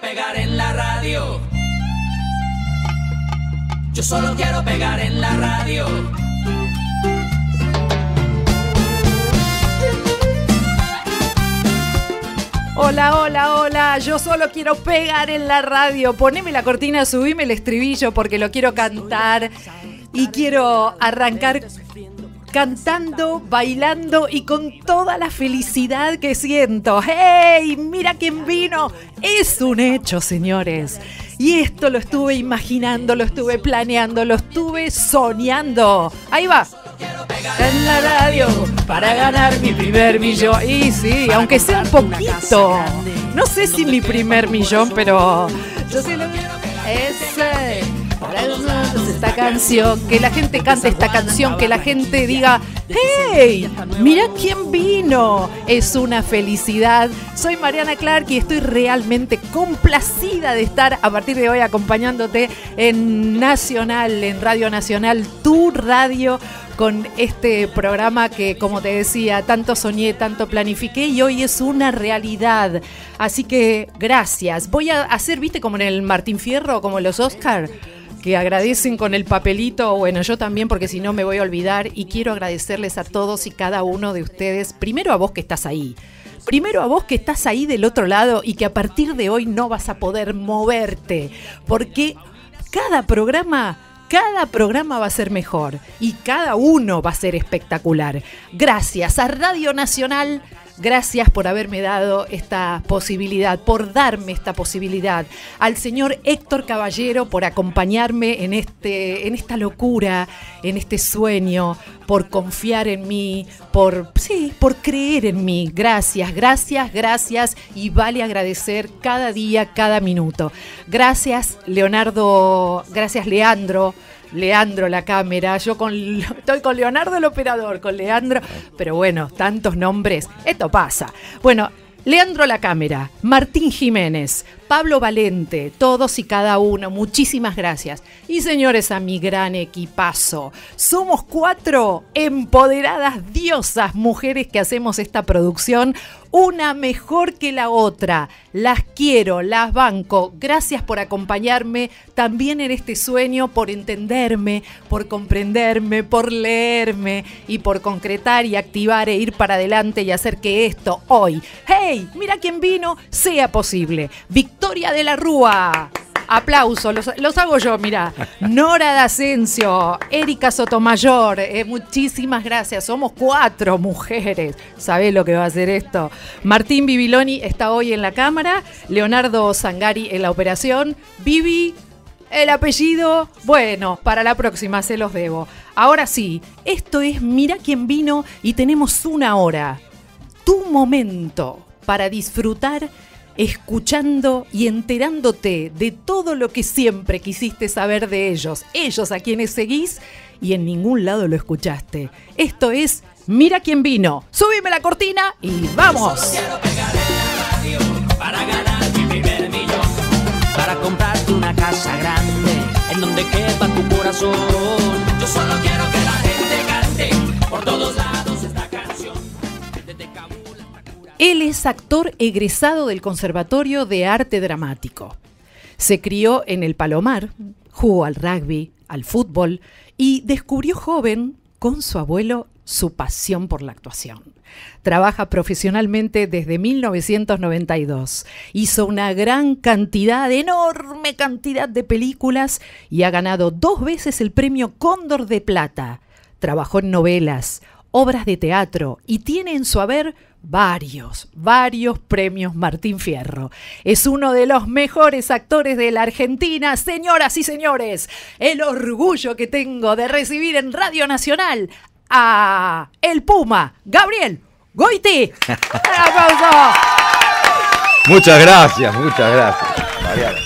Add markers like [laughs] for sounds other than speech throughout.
pegar en la radio. Yo solo quiero pegar en la radio. Hola, hola, hola. Yo solo quiero pegar en la radio. Poneme la cortina, subime el estribillo porque lo quiero cantar y quiero arrancar cantando, bailando y con toda la felicidad que siento. ¡Hey! Mira quién vino. Es un hecho, señores. Y esto lo estuve imaginando, lo estuve planeando, lo estuve soñando. Ahí va. En la radio para ganar mi primer millón. Y sí, aunque sea un poquito. No sé si mi primer millón, pero yo sé lo quiero. Ese esta canción, que la gente cante esta canción, que la gente diga, ¡Hey! ¡Mira quién vino! Es una felicidad. Soy Mariana Clark y estoy realmente complacida de estar a partir de hoy acompañándote en Nacional, en Radio Nacional, tu radio con este programa que, como te decía, tanto soñé, tanto planifiqué y hoy es una realidad. Así que gracias. Voy a hacer, viste, como en el Martín Fierro, como en los Oscar que agradecen con el papelito, bueno, yo también porque si no me voy a olvidar y quiero agradecerles a todos y cada uno de ustedes, primero a vos que estás ahí. Primero a vos que estás ahí del otro lado y que a partir de hoy no vas a poder moverte, porque cada programa cada programa va a ser mejor y cada uno va a ser espectacular. Gracias a Radio Nacional Gracias por haberme dado esta posibilidad, por darme esta posibilidad. Al señor Héctor Caballero por acompañarme en, este, en esta locura, en este sueño, por confiar en mí, por, sí, por creer en mí. Gracias, gracias, gracias y vale agradecer cada día, cada minuto. Gracias, Leonardo, gracias, Leandro Leandro la cámara, yo con, estoy con Leonardo el operador, con Leandro, pero bueno, tantos nombres, esto pasa. Bueno, Leandro la cámara, Martín Jiménez, Pablo Valente, todos y cada uno, muchísimas gracias. Y señores, a mi gran equipazo, somos cuatro empoderadas diosas mujeres que hacemos esta producción, una mejor que la otra. Las quiero, las banco. Gracias por acompañarme también en este sueño, por entenderme, por comprenderme, por leerme y por concretar y activar e ir para adelante y hacer que esto hoy, hey, mira quién vino, sea posible. Historia de la Rúa. Aplausos, los, hago yo, mira. [laughs] Nora D'Asencio, Erika Sotomayor, eh, muchísimas gracias. Somos cuatro mujeres. ¿Sabés lo que va a hacer esto? Martín Bibiloni está hoy en la cámara, Leonardo Zangari en la operación, Vivi, el apellido, bueno, para la próxima se los debo. Ahora sí, esto es Mira quién vino y tenemos una hora, tu momento para disfrutar escuchando y enterándote de todo lo que siempre quisiste saber de ellos, ellos a quienes seguís y en ningún lado lo escuchaste. Esto es Mira quién vino, Subime la cortina y vamos. para comprarte una casa grande en donde quepa tu corazón. Yo solo quiero que Él es actor egresado del Conservatorio de Arte Dramático. Se crió en el Palomar, jugó al rugby, al fútbol y descubrió joven, con su abuelo, su pasión por la actuación. Trabaja profesionalmente desde 1992. Hizo una gran cantidad, enorme cantidad de películas y ha ganado dos veces el premio Cóndor de Plata. Trabajó en novelas, obras de teatro y tiene en su haber varios, varios premios Martín Fierro. Es uno de los mejores actores de la Argentina. Señoras y señores, el orgullo que tengo de recibir en Radio Nacional a El Puma, Gabriel Goiti. [laughs] Muchas gracias, muchas gracias,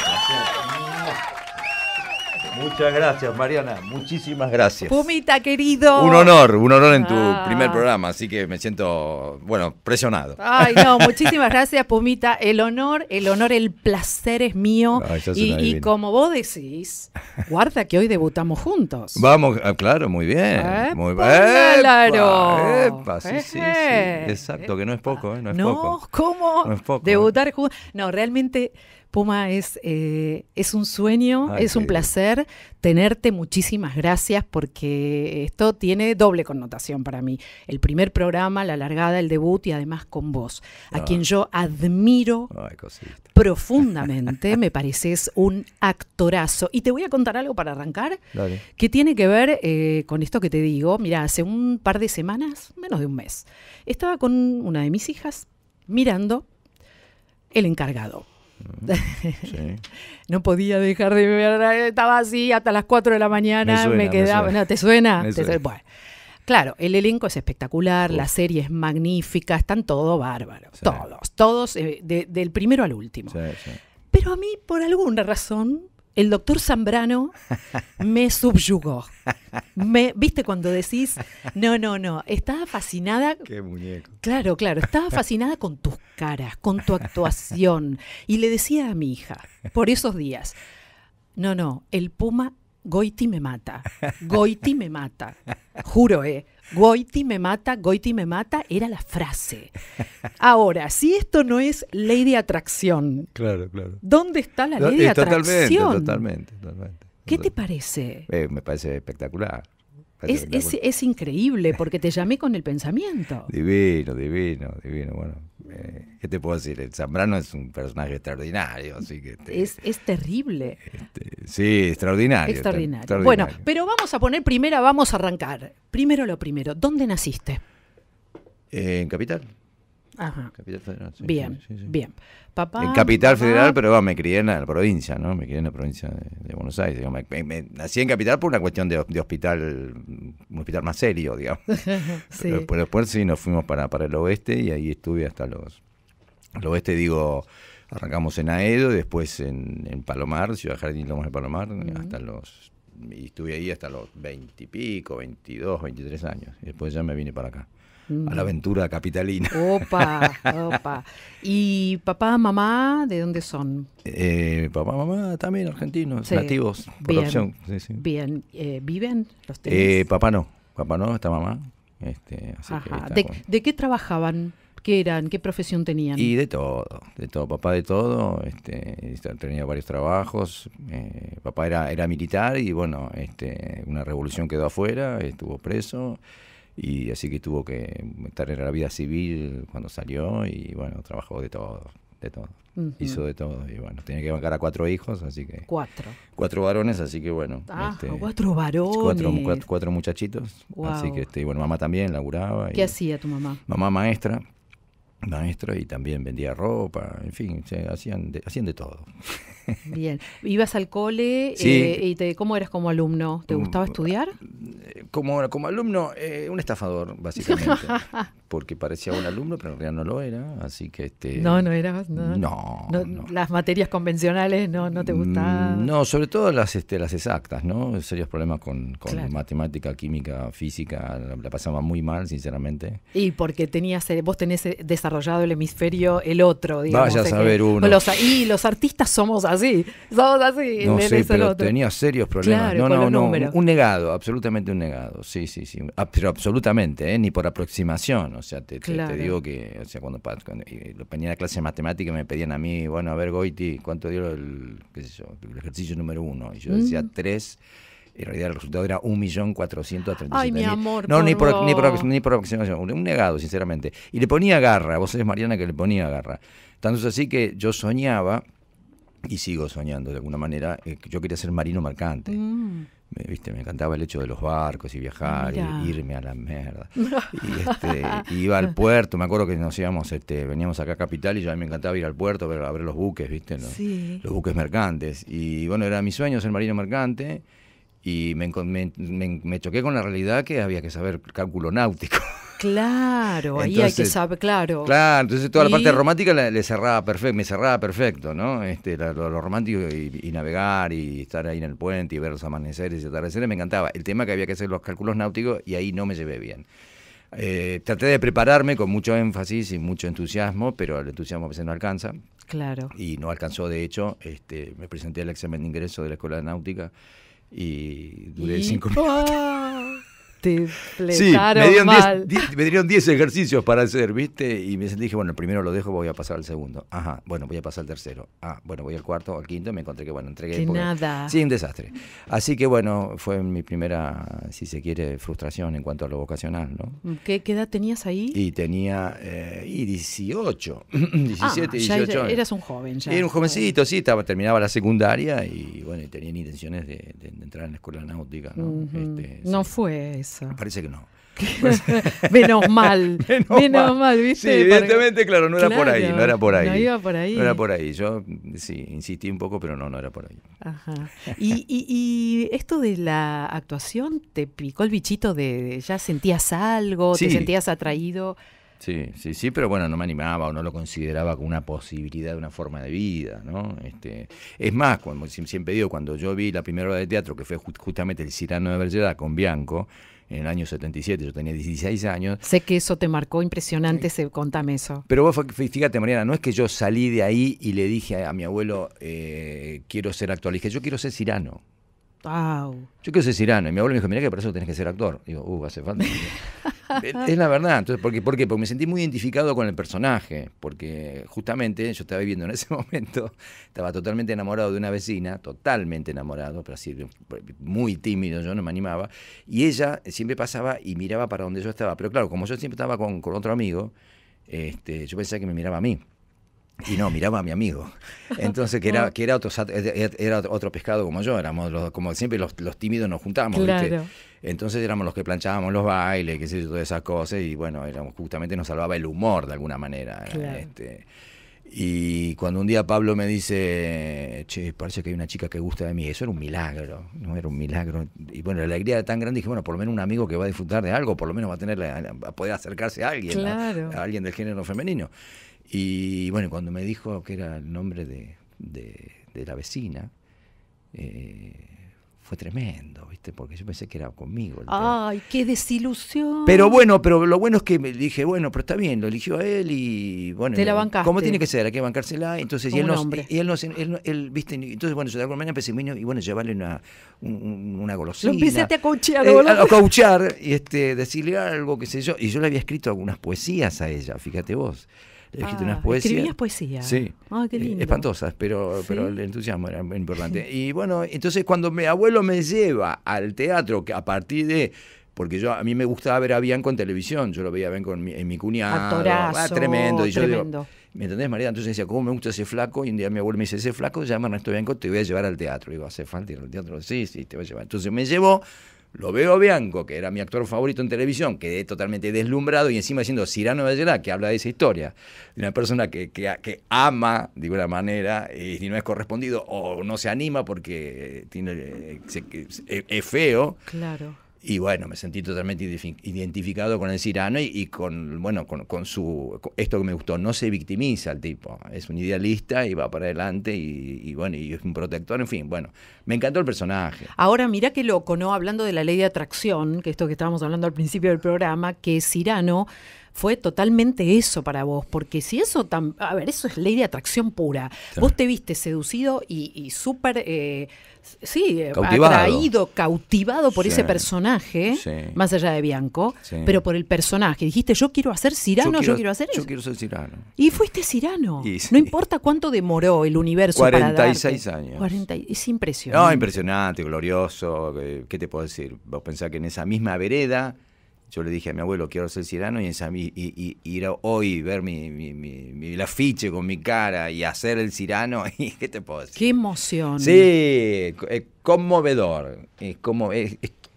Muchas gracias, Mariana. Muchísimas gracias. Pumita, querido. Un honor, un honor en tu ah. primer programa, así que me siento, bueno, presionado. Ay, no, muchísimas gracias, Pumita. El honor, el honor, el placer es mío. y, como vos decís, guarda que hoy debutamos juntos. Vamos, ah, claro, muy bien. muy bien. Claro. Epa, sí, sí, sí, Exacto, que no es poco, ¿eh? No es no, poco. ¿cómo no, Debutar juntos. No, realmente Puma, es, eh, es un sueño, es un placer tenerte. Muchísimas gracias porque esto tiene doble connotación para mí. El primer programa, la largada, el debut y además con vos, a quien ah. yo admiro profundamente. Me [laughs] pareces un actorazo. Y te voy a contar algo para arrancar que tiene que ver eh, con esto que te digo. Mira, hace un par de semanas, menos de un mes, estaba con una de mis hijas mirando el encargado no podía dejar de ver, estaba así hasta las 4 de la mañana, me, quedaba, ¿te suena? Claro, el elenco es espectacular, la serie es magnífica, están todos bárbaros, todos, todos, eh, del primero al último. Pero a mí, por alguna razón, el doctor Zambrano me subyugó. Me, ¿Viste cuando decís, no, no, no, estaba fascinada? [laughs] Qué muñeco. Claro, claro, estaba fascinada con tus caras, con tu actuación. Y le decía a mi hija, por esos días, no, no, el puma Goiti me mata, Goiti me mata, juro, ¿eh? Goiti me mata, Goiti me mata, era la frase. Ahora, si esto no es ley de atracción, claro, claro. ¿dónde está la ley de eh, atracción? Totalmente, totalmente. ¿Qué te parece? Eh, me parece espectacular. Es, increíble porque te llamé con el pensamiento. [laughs] Divino, divino, divino. Bueno, eh, ¿qué te puedo decir? El Zambrano es un personaje extraordinario, así que... Este es, terrible. Este, sí, extraordinario, extraordinario. Bueno, pero vamos a poner primera, vamos a arrancar. Primero lo primero, ¿dónde naciste? en Capital. Capital Federal. bien, sí, sí, bien. en Capital Federal, pero me crié en la provincia, ¿no? Me crié en la provincia de, Buenos Aires. Me, nací en Capital por una cuestión de, hospital, un hospital más serio, digamos. [laughs] pero, después sí nos fuimos para, para el oeste y ahí estuve hasta los... El oeste digo, arrancamos en Aedo, después en, Palomar, Ciudad Jardín de Palomar, hasta los... Y estuve ahí hasta los 20 y pico, 22, 23 años. después ya me vine para acá. Mm. a la aventura capitalina. Opa, opa. [laughs] ¿Y papá, mamá, de dónde son? Eh, papá, mamá también argentinos, nativos, por Bien. opción. Bien, eh, ¿viven los eh, papá no, papá no, está mamá. Este, ¿De, qué trabajaban? ¿Qué eran? ¿Qué profesión tenían? Y de todo, de todo, papá de todo, este, este tenía varios trabajos, eh, papá era, era militar y bueno, este, una revolución quedó afuera, estuvo preso, y así que tuvo que estar en la vida civil cuando salió y bueno, trabajó de todo, de todo. Hizo de todo y bueno, tenía que bancar a cuatro hijos, así que... Cuatro. Cuatro varones, así que bueno. Ah, este, cuatro varones. Cuatro, cuatro, muchachitos. Así que, este, bueno, mamá también laburaba. ¿Qué hacía tu mamá? Mamá maestra, maestra y también vendía ropa, en fin, hacían, hacían de todo. Bien. ¿Ibas al cole? Eh, y ¿Cómo eras como alumno? ¿Te mm, gustaba estudiar? Eh, como, como alumno, eh, un estafador, básicamente. [laughs] porque parecía un alumno, pero en realidad no lo era. Así que este. No, no eras. No, Las materias convencionales no, te mm, gustaban. No, sobre todo las, este, las exactas, ¿no? Serios problemas con, matemática, química, física. La, pasaba muy mal, sinceramente. Y porque tenías, vos tenés desarrollado el hemisferio, el otro, digamos. Vaya a saber uno. y los artistas somos sí somos así. No sé, pero tenía serios problemas. no, no, no, un negado, absolutamente un negado, sí, sí, sí, ah, pero absolutamente, ¿eh? ni por aproximación, o sea, te, digo que, o sea, cuando, cuando la clase de matemática me pedían a mí, bueno, a ver, Goiti, ¿cuánto dio el, ejercicio número uno? Y yo mm. decía tres tres en realidad el resultado era 1.437.000. Ay, mi amor. No, ni, por, ni, por, ni por aproximación, un negado, sinceramente. Y le ponía garra, vos sabés, Mariana, que le ponía garra. Tanto es así que yo soñaba y sigo soñando de alguna manera. Eh, yo quería ser marino mercante. Mm. Me, ¿viste? me encantaba el hecho de los barcos y viajar, y irme a la mierda. [laughs] Este, y iba al puerto, me acuerdo que nos íbamos, este, veníamos acá a Capital y yo a mí me encantaba ir al puerto a ver, los buques, ¿viste? Los, buques mercantes. Y bueno, era mi sueño ser marino mercante. Y me, me, me choqué con la realidad que había que saber cálculo náutico. [laughs] Claro, ahí hay que saber, claro. Claro, entonces toda la parte romántica le cerraba perfecto, me cerraba perfecto, ¿no? Este, lo, romántico y, navegar y estar ahí en el puente y ver los amaneceres y atardeceres me encantaba. El tema que había que hacer los cálculos náuticos y ahí no me llevé bien. Eh, traté de prepararme con mucho énfasis y mucho entusiasmo, pero el entusiasmo a veces no alcanza. Claro. Y no alcanzó, de hecho, este, me presenté al examen de ingreso de la Escuela de Náutica y duré cinco minutos sí, me dieron 10 ejercicios para hacer, ¿viste? Y me dije, bueno, el primero lo dejo, voy a pasar al segundo. Ajá, bueno, voy a pasar al tercero. Ah, bueno, voy al cuarto, al quinto, y me encontré que, bueno, entregué. Que nada. Sí, desastre. Así que, bueno, fue mi primera, si se quiere, frustración en cuanto a lo vocacional, ¿no? ¿Qué, edad tenías ahí? Y tenía, eh, y 18, 17, 18. eras un joven ya. Era un jovencito, sí, estaba, terminaba la secundaria y, bueno, tenían intenciones de, entrar en la escuela náutica, ¿no? Este, no fue eso. Parece que no. Pues, [laughs] menos mal, [laughs] menos, mal. Sí, evidentemente, claro, no era por ahí, no por ahí. iba por ahí. No era por ahí. Yo sí, insistí un poco, pero no, no era por ahí. Ajá. ¿Y, y, esto de la actuación te picó el bichito de, ya sentías algo, te sentías atraído? Sí, sí, sí, pero bueno, no me animaba o no lo consideraba como una posibilidad, una forma de vida, ¿no? Este, es más, como siempre digo, cuando yo vi la primera obra de teatro, que fue justamente el Cirano de Bergerac con Bianco, en el año 77, yo tenía 16 años. Sé que eso te marcó impresionante, se, contame eso. Pero vos fíjate, Mariana, no es que yo salí de ahí y le dije a, mi abuelo, eh, quiero ser actual, le dije, yo quiero ser cirano. Yo quiero ser cirano. Y mi abuelo me dijo, mira que para eso tenés que ser actor. Digo, uh, hace falta. [laughs] es la verdad. Entonces, ¿por qué? Porque me sentí muy identificado con el personaje. Porque justamente yo estaba viviendo en ese [laughs] momento, estaba totalmente enamorado de una vecina, totalmente enamorado, pero así muy tímido, yo no me animaba. Y ella siempre pasaba y miraba para donde yo estaba. Pero claro, como yo siempre estaba con, con otro amigo, este, yo pensaba que me miraba a mí. Y no, miraba a mi amigo. Entonces, que era, [laughs] oh. que era, otro, era otro pescado como yo, éramos como siempre los, los tímidos nos juntábamos. Entonces éramos los que planchábamos los bailes, qué sé yo, todas esas cosas, y bueno, justamente nos salvaba el humor de alguna manera. Este. y cuando un día Pablo me dice, che, parece que hay una chica que gusta de mí, eso era un milagro, no era un milagro. Y bueno, la alegría era tan grande, dije, bueno, por lo menos un amigo que va a disfrutar de algo, por lo menos va a tener, la, poder acercarse a alguien, a alguien del género femenino. Y bueno, cuando me dijo que era el nombre de, la vecina, eh, fue tremendo, ¿viste? Porque yo pensé que era conmigo. ¡Ay, qué desilusión! Pero bueno, pero lo bueno es que me dije, bueno, pero está bien, lo eligió a él y bueno. Te la bancaste. ¿Cómo tiene que ser? Hay que bancársela. Entonces, y él, no y él, ¿viste? Entonces, bueno, yo de alguna manera empecé, y bueno, llevarle una, una golosina. Lo empecé a cauchear eh, A este, decirle algo, qué sé yo. Y yo le había escrito algunas poesías a ella, fíjate vos. Ah, escribías poesía. Sí. Ah, qué lindo. Espantosas, pero, pero el entusiasmo era importante. Y bueno, entonces cuando mi abuelo me lleva al teatro, que a partir de porque yo a mí me gustaba ver a Bianco en televisión, yo lo veía a con en mi, en mi cuñado, ah, tremendo, ¿me entendés María? Entonces decía, ¿cómo me gusta ese flaco? Y un día mi abuelo me dice, ese flaco, llama a Ernesto Bianco, te voy a llevar al teatro. Y digo, ¿hace falta ir al teatro? Sí, sí, te voy a llevar. Entonces me llevó, lo veo a Bianco, que era mi actor favorito en televisión, quedé totalmente deslumbrado y encima siendo Cirano Vallerá, que habla de esa historia, de una persona que, que, que, ama de una manera eh, y no es correspondido o no se anima porque eh, tiene, eh, es feo. Claro. Y bueno, me sentí totalmente identificado con el Cirano y, con, bueno, con, su, esto que me gustó, no se victimiza el tipo, es un idealista y va para adelante y, bueno, y es un protector, en fin, bueno, me encantó el personaje. Ahora, mira qué loco, ¿no? Hablando de la ley de atracción, que esto que estábamos hablando al principio del programa, que Cirano fue totalmente eso para vos, porque si eso, tan, a ver, eso es ley de atracción pura. Vos te viste seducido y, y súper... Eh, sí, eh, cautivado. atraído, cautivado por ese personaje, más allá de Bianco, pero por el personaje. Dijiste, yo quiero hacer Cirano, yo quiero, hacer eso. Yo quiero ser Cirano. Y fuiste Cirano. no importa cuánto demoró el universo 46 años. es impresionante. No, impresionante, glorioso. Eh, ¿Qué te puedo decir? Vos pensás que en esa misma vereda yo le dije a mi abuelo, quiero ser cirano y, y, y, y ir hoy, ver mi, mi, el afiche con mi cara y hacer el cirano. [laughs] Y, ¿Qué te puedo decir? ¡Qué emoción! Sí, eh, conmovedor. Es como,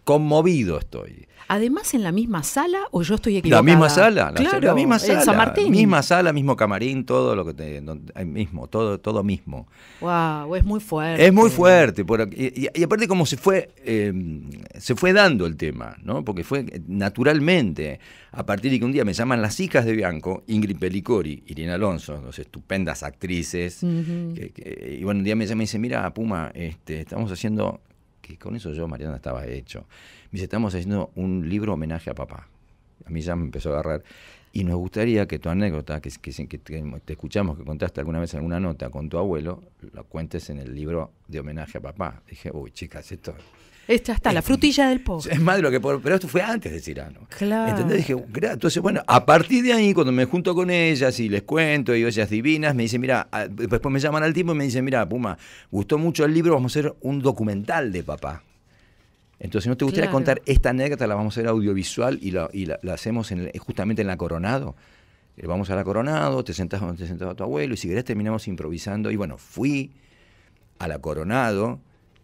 conmovido estoy. Además, en la misma sala o yo estoy equivocada. La misma sala, claro, misma sala. En San Martín. Misma sala, mismo camarín, todo lo que te, mismo, todo, todo mismo. Wow, es muy fuerte. Es muy fuerte. y, aparte como se fue, em, se fue dando el tema, ¿no? Porque fue eh, naturalmente, a partir de que un día me llaman las hijas de Bianco, Ingrid Pelicori, Irina Alonso, dos estupendas actrices. y bueno, un día me llaman y dice, mira, Puma, este, estamos haciendo y con eso yo, Mariana, estaba hecho. Me dice, estamos haciendo un libro homenaje a papá. A mí ya me empezó a agarrar. Y nos gustaría que tu anécdota, que, que, te escuchamos, que contaste alguna vez alguna nota con tu abuelo, la cuentes en el libro de homenaje a papá. Dije, uy, chicas, esto esta está, la frutilla del pozo. Es más de lo que pero esto fue antes de Cirano. Ah, claro. Entonces Dije, entonces, bueno, a partir de ahí, cuando me junto con ellas y les cuento, y ellas divinas, me dicen, mira, después me llaman al tiempo y me dicen, mira, Puma, gustó mucho el libro, vamos a hacer un documental de papá. Entonces, ¿no te gustaría contar esta anécdota? La vamos a hacer audiovisual y la, hacemos justamente en la Coronado. Eh, vamos a la Coronado, te sentás donde te tu abuelo y si querés terminamos improvisando. Y bueno, fui a la Coronado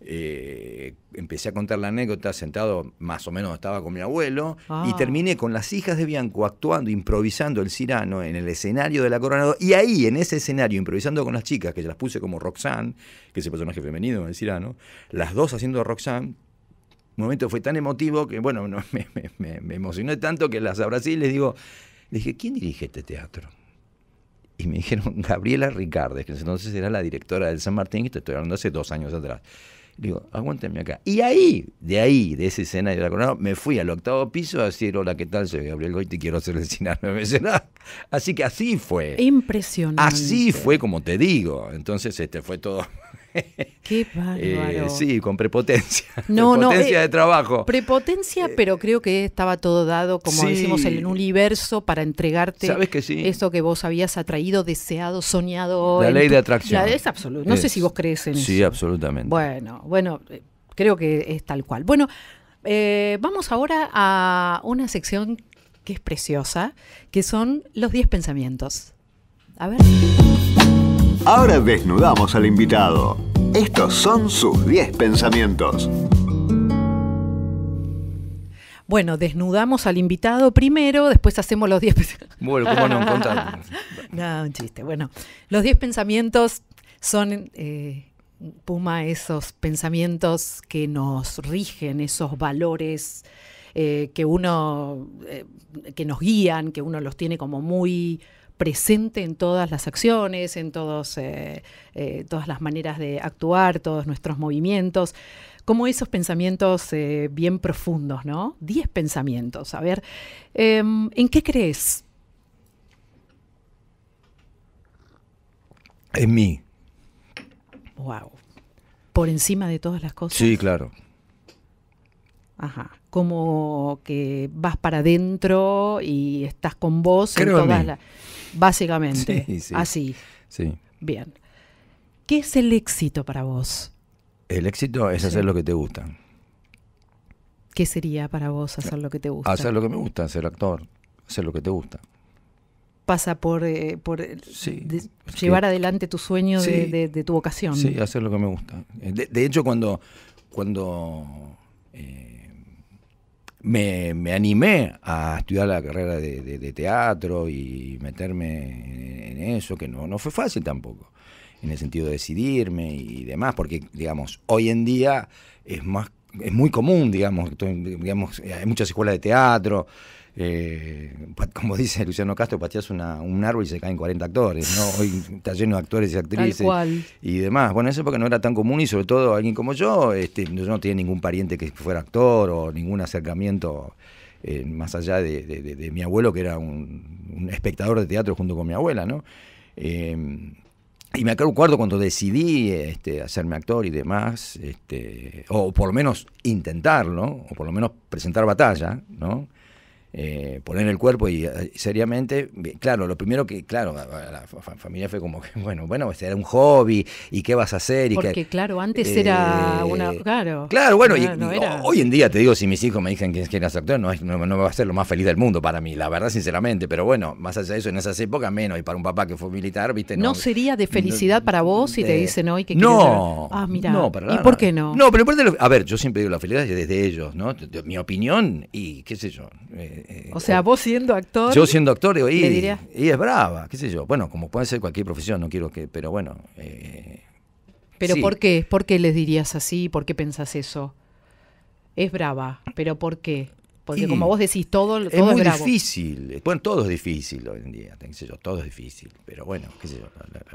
eh, empecé a contar la anécdota sentado, más o menos estaba con mi abuelo, y ah. terminé con las hijas de Bianco actuando, improvisando el Cirano en el escenario de la Coronado, y ahí, en ese escenario, improvisando con las chicas, que las puse como Roxanne, que es el personaje femenino del Cirano, las dos haciendo Roxanne, un momento fue tan emotivo que, bueno, [laughs] me, emocioné tanto que las abracé y les digo, les dije, ¿quién dirige este teatro? Y me dijeron, [laughs] Gabriela Ricardes, que entonces era la directora del San Martín, que te estoy hablando hace dos años atrás digo, aguántame acá. Y ahí, de ahí, de ese escena de la corona, me fui al octavo piso a decir, hola, ¿qué tal? Soy Gabriel Goy, te quiero hacer el cine [laughs] Así que así fue. Impresionante. Así fue como te digo. Entonces, este fue todo [laughs] Qué eh, sí, con prepotencia. [laughs] No, prepotencia eh, de trabajo. Prepotencia, eh, pero creo que estaba todo dado, como decimos, en un universo para entregarte ¿Sabes que sí? eso que vos habías atraído, deseado, soñado. La ley de atracción. es absoluta. No sé si vos crees en eso. Sí, absolutamente. Bueno, bueno, creo que es tal cual. Bueno, vamos ahora a una sección que es preciosa, que son los 10 pensamientos. A ver. Ahora desnudamos al invitado. Estos son sus 10 pensamientos. Bueno, desnudamos al invitado primero, después hacemos los 10 pensamientos. Bueno, ¿cómo no? [laughs] no, un chiste. Bueno, los 10 pensamientos son, eh, Puma, esos pensamientos que nos rigen, esos valores eh, que uno, eh, que nos guían, que uno los tiene como muy presente en todas las acciones, en todos, eh, eh, todas las maneras de actuar, todos nuestros movimientos. Como esos pensamientos eh, bien profundos, ¿no? Diez pensamientos. A ver, em, ¿en qué crees? En mí. Wow. Por encima de todas las cosas. Sí, claro. Ajá. Como que vas para adentro y estás con vos en todas las básicamente. Así. Bien. ¿Qué es el éxito para vos? El éxito es hacer lo que te gusta. ¿Qué sería para vos hacer lo que te gusta? Hacer lo que me gusta, ser actor, hacer lo que te gusta. Pasa por, eh, por eh, llevar adelante tu sueño de, tu vocación. Sí, hacer lo que me gusta. De, hecho, cuando, cuando eh, me, me, animé a estudiar la carrera de, teatro y meterme en, eso, que no, no fue fácil tampoco en el sentido de decidirme y demás, porque digamos, hoy en día es más es muy común, digamos, digamos hay muchas escuelas de teatro, eh, [laughs] pues, como dice Luciano Castro, pateas un árbol y se caen 40 actores, Hoy está lleno de actores y actrices y demás. Bueno, eso porque no era tan común y sobre todo alguien como yo, este, yo no tenía ningún pariente que fuera actor o ningún acercamiento eh, más allá de, mi abuelo, que era un, espectador de teatro junto con mi abuela, ¿no? Em, y me acuerdo cuando decidí este, hacerme actor y demás, este, o por lo menos intentarlo, o por lo menos presentar batalla, ¿no? eh, poner el cuerpo y eh, seriamente, eh, claro, lo primero que, claro, la, familia fue como que, [laughs] bueno, bueno, este era un hobby y qué vas a hacer. Y Porque claro, antes era eh, una... Claro, claro bueno, hoy en día te digo, si mis hijos me dicen que ser actor, no, no, no va a ser lo más feliz del mundo para mí, la verdad, sinceramente, pero bueno, más allá de eso, en esas épocas menos, y para un papá que fue militar, viste... No, sería de felicidad para vos si te dicen hoy que... No, mira. Ah, no, ¿Y por qué no? No, pero a ver, yo siempre digo la felicidad desde ellos, ¿no? mi opinión y qué sé yo. Eh, o sea, eh, vos siendo actor. Yo siendo actor, y, es brava, qué sé yo. Bueno, como puede ser cualquier profesión, no quiero que. Pero bueno. Eh, ¿Pero por qué? ¿Por qué les dirías así? ¿Por qué pensás eso? Es brava, pero ¿por qué? Porque como vos decís, todo, es, muy difícil. Bueno, todo es difícil hoy en día, qué sé yo, todo es difícil. Pero bueno, la, producción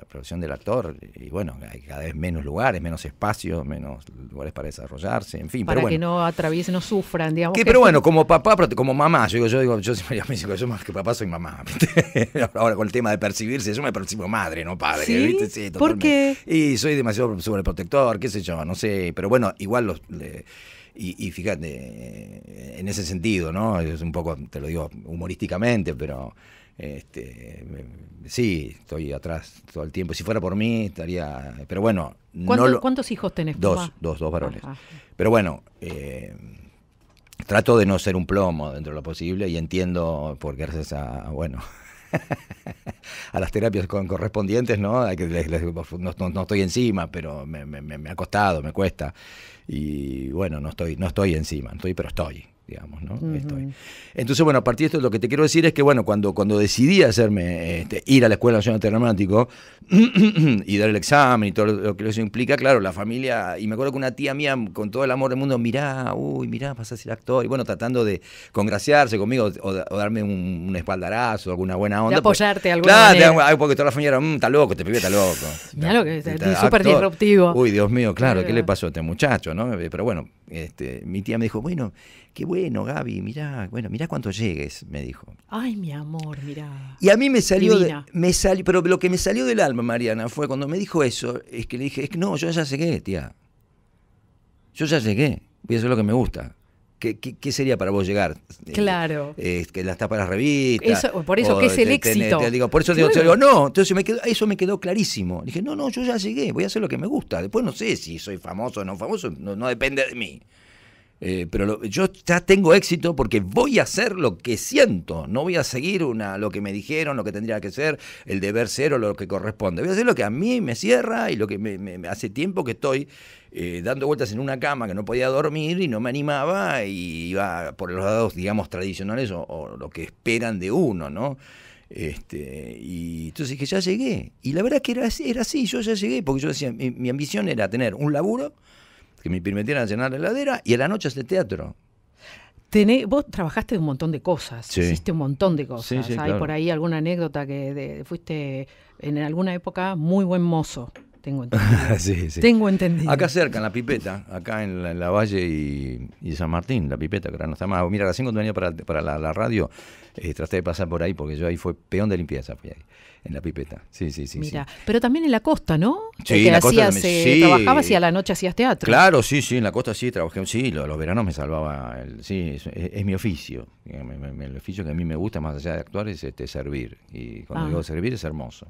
profesión del actor, y bueno, hay cada vez menos lugares, menos espacios, menos lugares para desarrollarse, en fin. Para que no atraviesen, no sufran, digamos. Que, pero bueno, como papá, como mamá, yo digo, yo digo, yo, [laughs] yo más que papá soy mamá. [laughs] Ahora con el tema de percibirse, yo me percibo madre, no padre, ¿Sí? ¿viste? por qué? Y soy demasiado sobreprotector, qué sé yo, no sé. Pero bueno, igual los... Y, fíjate, en ese sentido, ¿no? Es un poco, te lo digo humorísticamente, pero este, sí, estoy atrás todo el tiempo. Si fuera por mí, estaría. Pero bueno. ¿Cuántos hijos tenés? Dos, dos, dos varones. Ah, ah. Pero bueno, eh, trato de no ser un plomo dentro de lo posible y entiendo, porque gracias a. Bueno. [laughs] a las terapias con, correspondientes, ¿no? estoy encima, pero me, ha costado, me cuesta. Y bueno, no estoy, no estoy encima, estoy, pero estoy digamos, ¿no? Entonces, bueno, a partir de esto lo que te quiero decir es que, bueno, cuando, cuando decidí hacerme, este, ir a la Escuela Nacional de [clears throat] y dar el examen y todo lo que eso implica, claro, la familia, y me acuerdo que una tía mía con todo el amor del mundo, mirá, uy, mirá, vas a ser actor, y bueno, tratando de congraciarse conmigo o, darme un, espaldarazo, alguna buena onda. Pues, apoyarte alguna Claro, porque toda la familia era, mmm, está loco, te este pibe está loco. Claro lo que, súper disruptivo. Uy, Dios mío, claro, ¿qué le pasó a este muchacho, no? Pero bueno, este, mi tía me dijo, bueno, qué bueno, Gaby, mirá, bueno, mirá cuánto llegues, me dijo. Ay, mi amor, mirá. Y a mí me salió, me salió, pero lo que me salió del alma, Mariana, fue cuando me dijo eso, es que le dije, es que no, yo ya llegué, tía. Yo ya llegué, voy a hacer lo que me gusta. ¿Qué, sería para vos llegar? Eh, claro. Eh, ¿Las que la tapa de las revistas. por eso, es el éxito? por eso digo, no. Entonces eso me quedó clarísimo. Dije, no, no, yo ya llegué, voy a hacer lo que me gusta. Después no sé si soy famoso o no famoso, no, depende de mí. Eh, pero yo ya tengo éxito porque voy a hacer lo que siento, no voy a seguir una, lo que me dijeron, lo que tendría que ser, el deber ser o lo que corresponde. Voy a hacer lo que a mí me cierra y lo que me hace tiempo que estoy eh, dando vueltas en una cama que no podía dormir y no me animaba y iba por los lados, digamos, tradicionales o, lo que esperan de uno, ¿no? Este, y entonces dije, ya llegué. Y la verdad es que era, era así, yo ya llegué, porque yo decía, mi, ambición era tener un laburo que me permitiera llenar la heladera y a la noche hacer teatro. vos trabajaste un montón de cosas, hiciste un montón de cosas. Hay por ahí alguna anécdota que fuiste en alguna época muy buen mozo tengo [laughs] entendido. Tengo entendido. Acá cerca, en la pipeta, acá en la, Valle y, San Martín, la pipeta, que ahora no está más. Mira, recién cuando venía para, para la, radio, eh, traté de pasar por ahí porque yo ahí fue peón de limpieza, fui ahí, en la pipeta. Sí, sí, sí. Mira, pero también en la costa, ¿no? Sí, en la costa eh, sí. Trabajabas y a la noche hacías teatro. Claro, sí, sí, en la costa sí, trabajé, sí, los, veranos me salvaba, sí, es, mi oficio. El oficio que a mí me gusta, más allá de actuar, es este, servir. Y cuando ah. digo servir es hermoso.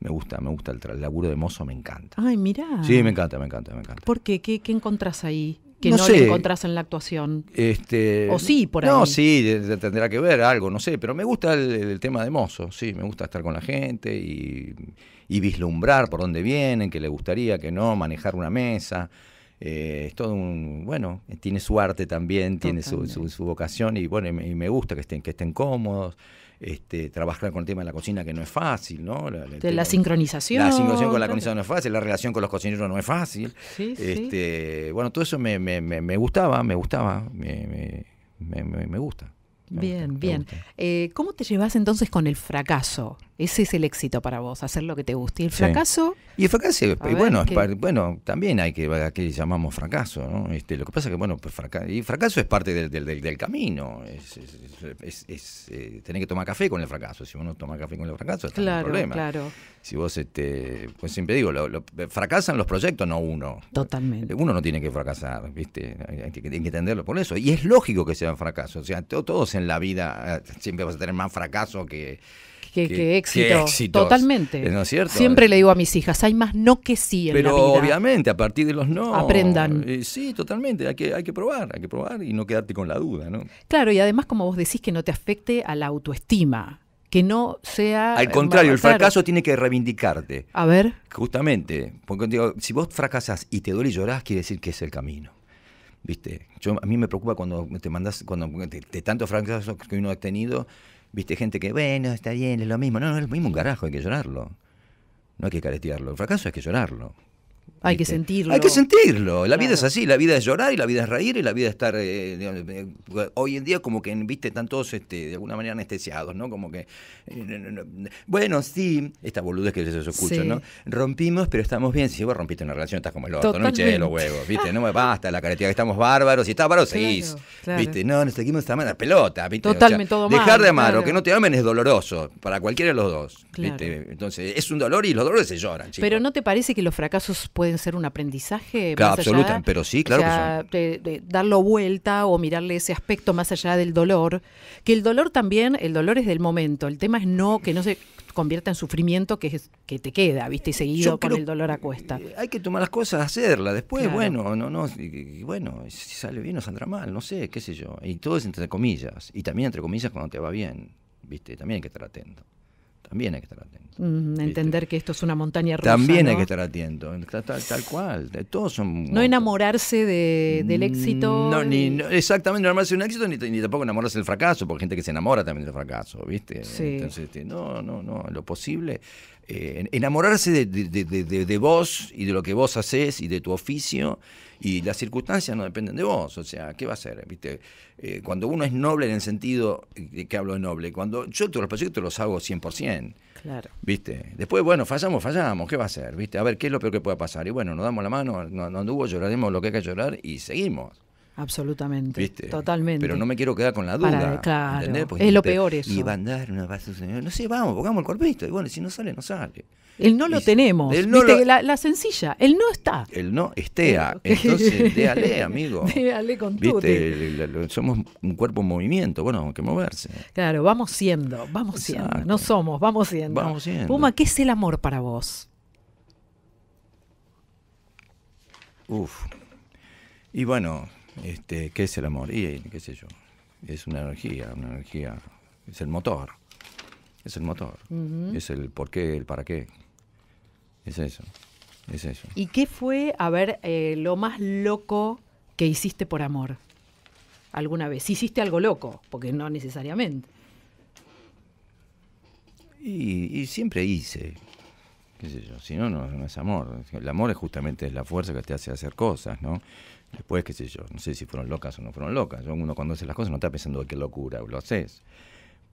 Me gusta, me gusta el, el laburo de mozo, me encanta. Ay, mira. Sí, me encanta, me encanta, me encanta. ¿Por qué? ¿Qué, qué encontrás ahí? que no, le encontrás en la actuación. Este, o sí, por ahí. No, sí, tendrá que ver algo, no sé, pero me gusta el, tema de mozo, sí, me gusta estar con la gente y, vislumbrar por dónde vienen, que le gustaría, que no, manejar una mesa. Eh, es todo un, bueno, tiene su arte también, tiene su, su, vocación y bueno, y me, gusta que estén, que estén cómodos. Este, trabajar con el tema de la cocina que no es fácil, ¿no? La, sincronización. La sincronización con la cocina no es fácil, la relación con los cocineros no es fácil. Este, bueno, todo eso me, me, me, gustaba, me gustaba, me, me gusta. Bien, bien. Eh, ¿Cómo te llevas entonces con el fracaso? Ese es el éxito para vos, hacer lo que te guste. ¿Y el fracaso? Y el fracaso, y bueno, bueno, también hay que, a qué llamamos fracaso, ¿no? Este, lo que pasa es que, bueno, pues fracaso, y fracaso es parte del, del, camino. Es, es, eh, tener que tomar café con el fracaso. Si uno toma café con el fracaso, está claro, en problema. Claro. Si vos, este, pues siempre digo, fracasan los proyectos, no uno. Totalmente. Uno no tiene que fracasar, ¿viste? Hay que, entenderlo por eso. Y es lógico que sea un fracaso. O sea, todos en la vida eh, siempre vas a tener más fracaso que qué, éxito. Totalmente. Siempre le digo a mis hijas, hay más no que sí en Pero la vida. obviamente, a partir de los no. Aprendan. Eh, sí, totalmente. Hay que, hay que probar, hay que probar y no quedarte con la duda, ¿no? Claro, y además, como vos decís, que no te afecte a la autoestima que no sea... Al contrario, eh, el fracaso tiene que reivindicarte. A ver. Justamente, porque digo, si vos fracasas y te duele y llorás, quiere decir que es el camino. ¿Viste? a mí me preocupa cuando te mandas, cuando tantos fracasos que uno ha tenido, Viste, gente que, bueno, está bien, es lo mismo. No, no es lo mismo un carajo, hay que llorarlo. No hay que caretearlo. El fracaso hay que llorarlo. Hay que sentirlo. Hay que sentirlo. La vida es así, la vida es llorar y la vida es reír y la vida es estar... Eh, eh, hoy en día como que, viste, están todos este, de alguna manera anestesiados, ¿no? Como que... Eh, bueno, sí, esta boludez que se escucha, ¿no? Rompimos, pero estamos bien. Si vos rompiste una relación, estás como el otro, ¿no? los huevos, ¿viste? [laughs] No me basta la caretía que estamos bárbaros. Si estás bárbaro, ¿Viste? No, nos seguimos la Pelota, ¿viste? Totalmente todo mal. Dejar de amar o que no te amen es doloroso para cualquiera de los dos, Entonces, es un dolor y los dolores se lloran, Pero ¿no te parece que los fracasos pueden ser un aprendizaje. Claro, pero sí, claro. que son. De, darlo vuelta o mirarle ese aspecto más allá del dolor. Que el dolor también, el dolor es del momento. El tema es no que no se convierta en sufrimiento que, es, que te queda, ¿viste? seguido con el dolor a cuesta. Hay que tomar las cosas, hacerlas. Después, bueno, no, no, bueno, si sale bien o saldrá mal, no sé, qué sé yo. Y todo es entre comillas. Y también entre comillas cuando te va bien, ¿viste? También hay que estar atento también hay que estar atento. entender que esto es una montaña rusa. También hay que estar atento, tal, cual. Todos son. No enamorarse del éxito. No, ni, exactamente, enamorarse de un éxito, ni, tampoco enamorarse del fracaso, porque hay gente que se enamora también del fracaso, ¿viste? Sí. Entonces, este, no, no, no, lo posible eh, enamorarse de, vos y de lo que vos haces y de tu oficio y las circunstancias no dependen de vos, o sea, ¿qué va a ser? ¿Viste? Eh, cuando uno es noble en el sentido eh, que hablo de noble, cuando yo todos los proyectos los hago 100%, claro. ¿viste? Después, bueno, fallamos, fallamos, ¿qué va a ser? ¿Viste? A ver, ¿qué es lo peor que pueda pasar? Y bueno, nos damos la mano, no anduvo, lloraremos lo que hay que llorar y seguimos. Absolutamente. Totalmente. Pero no me quiero quedar con la duda. claro. Pues es lo peor eso. Y va a andar, no No sé, vamos, pongamos el listo Y bueno, si no sale, no sale. El no lo tenemos. ¿Viste? La, sencilla, el no está. El no estea. Entonces, [laughs] déale, amigo. déale con todo. Somos un cuerpo en movimiento. Bueno, hay que moverse. Claro, vamos siendo, vamos siendo. No somos, vamos siendo. Vamos siendo. Puma, ¿qué es el amor para vos? Uf. Y bueno, este, ¿Qué es el amor? Y qué sé yo. Es una energía, una energía. Es el motor. Es el motor. Es el por qué, el para qué. Es eso. Es eso. ¿Y qué fue, a ver, eh, lo más loco que hiciste por amor? ¿Alguna vez? hiciste algo loco, porque no necesariamente. Y, siempre hice. ¿Qué sé yo? Si no, no, no, es amor. El amor es justamente la fuerza que te hace hacer cosas, ¿no? Después, qué sé yo, no sé si fueron locas o no fueron locas. uno cuando hace las cosas no está pensando qué locura, lo haces.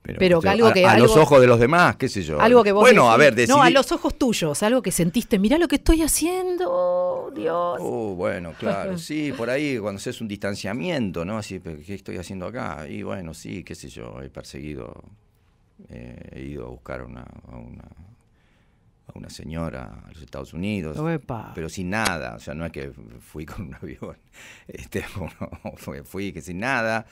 Pero, a, los ojos de los demás, qué sé yo. Algo que vos bueno, a ver, decidí... No, a los ojos tuyos, algo que sentiste, mirá lo que estoy haciendo, Dios. Uh, bueno, claro, [laughs] sí, por ahí cuando haces un distanciamiento, ¿no? Así, ¿qué estoy haciendo acá? Y bueno, sí, qué sé yo, he perseguido, eh, he ido a buscar a una una señora a los Estados Unidos, pero sin nada, o sea, no es que fui con un [laughs] avión, este, [laughs] fui que sin nada.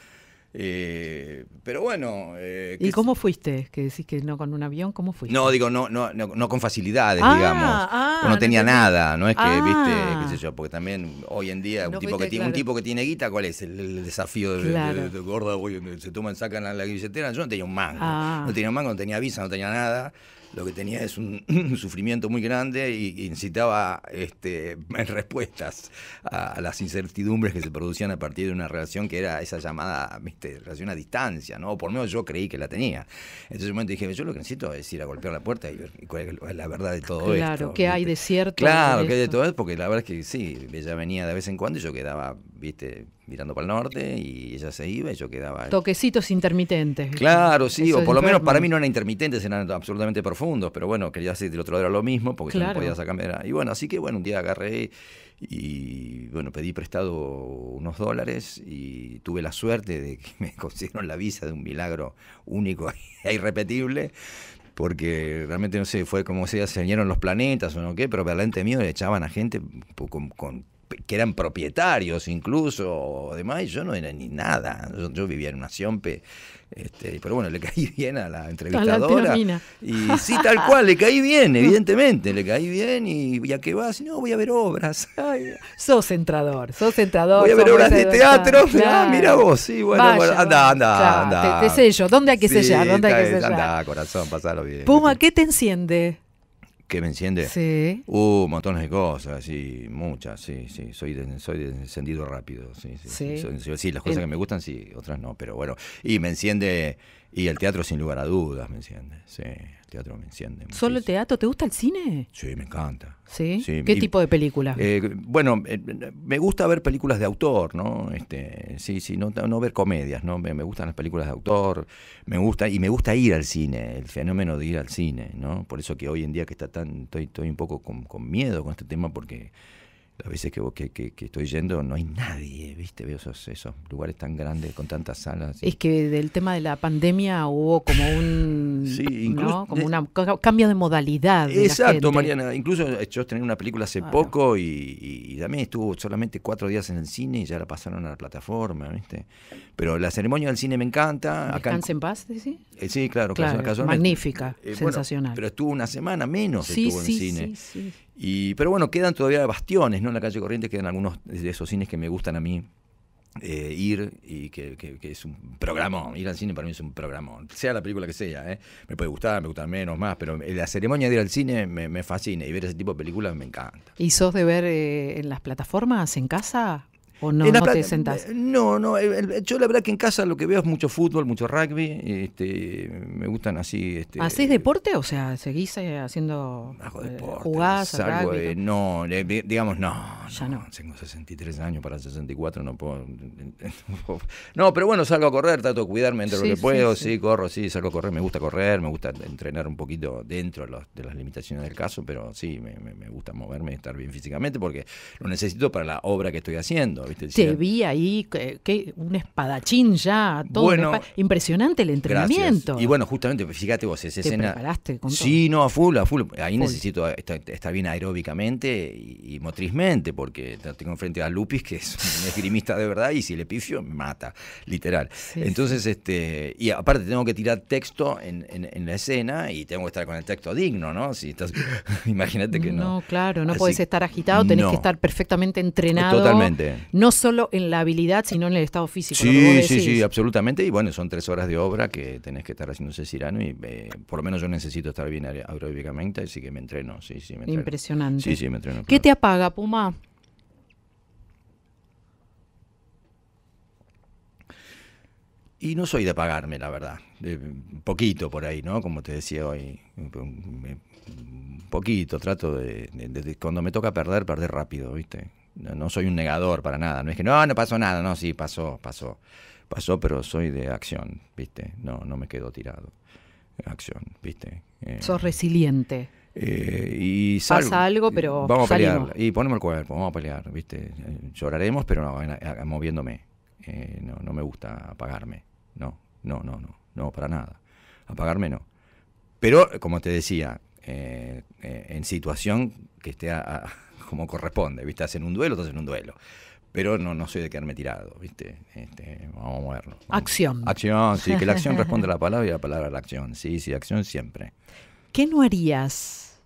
Eh, pero bueno. Eh, ¿Y cómo fuiste? Que decís que no con un avión, ¿cómo fuiste? No, digo, no, no, no, con facilidades, ah, digamos. Ah, pues no tenía nada, no es que, ah. viste, qué sé yo, porque también hoy en día un, tipo que tiene, un tipo que tiene guita, ¿cuál es el, desafío de, se toman, sacan a la guilletera Yo no tenía un mango. No tenía un mango, no tenía visa, no tenía nada lo que tenía es [clears throat] un, sufrimiento muy grande y, incitaba este, [laughs] respuestas a, las incertidumbres que se producían a partir de una relación que era esa llamada ¿viste? relación a distancia, ¿no? Por lo menos yo creí que la tenía. En ese momento dije, yo lo que necesito es ir a golpear la puerta y ver cuál es la verdad de todo claro, esto. Claro, que hay de cierto. Claro, que hay de todo esto, porque la verdad es que sí, ella venía de vez en cuando y yo quedaba, viste, mirando para el norte y ella se iba y yo quedaba. Toquecitos intermitentes. Claro, sí, o por lo menos para mí no eran intermitentes, eran absolutamente profundos, pero bueno, quería decir del otro lado era lo mismo porque se no podía sacarme. Y bueno, así que bueno, un día agarré y bueno, pedí prestado unos dólares y tuve la suerte de que [laughs] me consiguieron la visa de un milagro único [laughs] e irrepetible porque realmente no sé, fue como se alinearon los planetas o no qué, pero delante mío le echaban a gente pues, con que eran propietarios incluso, o yo no era ni nada. Yo, vivía en una siompe, este, pero bueno, le [laughs] caí bien a la entrevistadora. y sí, tal cual, le caí bien, [laughs] evidentemente, le caí bien y, a qué vas, no, voy a ver obras. [laughs] sos entrador, sos entrador. Voy a ver obras de teatro, ah, mira vos, sí, bueno, anda, anda, anda. Te, sello, ¿dónde hay que sellar? ¿Dónde hay que sellar? Anda, corazón, pasalo bien. Puma, ¿qué te enciende? que me enciende. Sí. Uh, montones de cosas, sí, muchas, sí, sí. Soy de, soy encendido rápido, sí, sí. Sí, las cosas que me gustan, sí, otras no, pero bueno. Y me enciende y el teatro sin lugar a dudas, ¿me enciende, Sí, el teatro me enciende. ¿Solo el teatro? ¿Te gusta el cine? Sí, me encanta. ¿Sí? sí. qué tipo de película? Eh, bueno, eh, me gusta ver películas de autor, ¿no? Este, sí, sí, no, no ver comedias, ¿no? Me, gustan las películas de autor, me gusta, y me gusta ir al cine, el fenómeno de ir al cine, ¿no? Por eso que hoy en día que está tan, estoy, un poco con, con miedo con este tema porque a veces que, que, estoy yendo no hay nadie, ¿viste? Veo esos, esos lugares tan grandes con tantas salas. Es que del tema de la pandemia hubo como un. sí, Como un cambio de modalidad. De Exacto, Mariana. Incluso yo tenía una película hace poco y, también estuvo solamente cuatro días en el cine y ya la pasaron a la plataforma, ¿viste? Pero la ceremonia del cine me encanta. acá en, paz, sí? Eh, sí, claro, Magnífica, eh, sensacional. pero estuvo una semana menos que estuvo en cine. Sí, sí pero bueno, quedan todavía bastiones, ¿no? En la calle corriente quedan algunos de esos cines que me gustan a mí eh, ir y que, es un programón. Ir al cine para mí es un programón. Sea la película que sea, ¿eh? me puede gustar, me gustan menos, más, pero la ceremonia de ir al cine me, fascina y ver ese tipo de películas me encanta. ¿Y sos de ver eh, en las plataformas, en casa? ¿O no, no te sentás? Eh, no, no. Eh, eh, yo la verdad que en casa lo que veo es mucho fútbol, mucho rugby. Este, me gustan así. Este, ¿Hacés deporte? O sea, ¿seguís haciendo. Hago deporte. ¿Jugás? rugby, no, digamos, no. Ya no. Tengo 63 años para 64, [laughs] no puedo. no, pero bueno, salgo a correr, trato de cuidarme entre lo que puedo. Sí, corro, sí, salgo a correr. Me gusta correr, me gusta entrenar un poquito dentro de, las limitaciones del caso, pero sí, me, me gusta moverme estar bien físicamente porque lo necesito para la obra que estoy haciendo. Te vi ahí, que, un espadachín ya, todo impresionante el entrenamiento. Y bueno, justamente, pues, fíjate vos, esa ¿Te escena... Preparaste con todo? Sí, no, a full, a full. Ahí necesito eh, estar bien aeróbicamente y, motrizmente, porque tengo enfrente a Lupis, que es un [laughs] esgrimista de verdad, y si le pifio, me mata, literal. Entonces, este, y aparte tengo que tirar texto en, la escena y tengo que estar con el texto digno, ¿no? Si estás, [laughs] imagínate que no. No, claro, no podés estar agitado, tenés que estar perfectamente entrenado. Totalmente no solo en la habilidad, sino en el estado físico. Sí, sí, sí, absolutamente. Y bueno, son tres horas de obra que tenés que estar haciendo ese cirano y eh, por lo menos yo necesito estar bien aeróbicamente, así que me entreno. Sí, sí, me entreno. Impresionante. Sí, sí, me entreno. ¿Qué te apaga, Puma? Y no soy de apagarme, la verdad. de eh, poquito por ahí, ¿no? Como te decía hoy. Un poquito, trato de, de, Cuando me toca perder, perder rápido, ¿viste? no, soy un negador para nada. No es que no, no pasó nada. No, sí, pasó, pasó. Pasó, pero soy de acción, ¿viste? No, no me quedo tirado. Acción, ¿viste? Eh, Sos resiliente. Eh, y Pasa algo, pero. Vamos a pelear. Y ponemos el cuerpo, vamos a pelear, ¿viste? Lloraremos, pero no, moviéndome. Eh, no, no me gusta apagarme. No, no, no, no. No, para nada. Apagarme no. Pero, como te decía, en situación que esté a como corresponde, ¿viste? Hacen un duelo, estás en un duelo. Pero no, no soy de quedarme tirado, ¿viste? Este, vamos a moverlo Acción. Acción, sí, que la acción [laughs] responde a la palabra y la palabra a la acción. Sí, sí, acción siempre. ¿Qué no harías?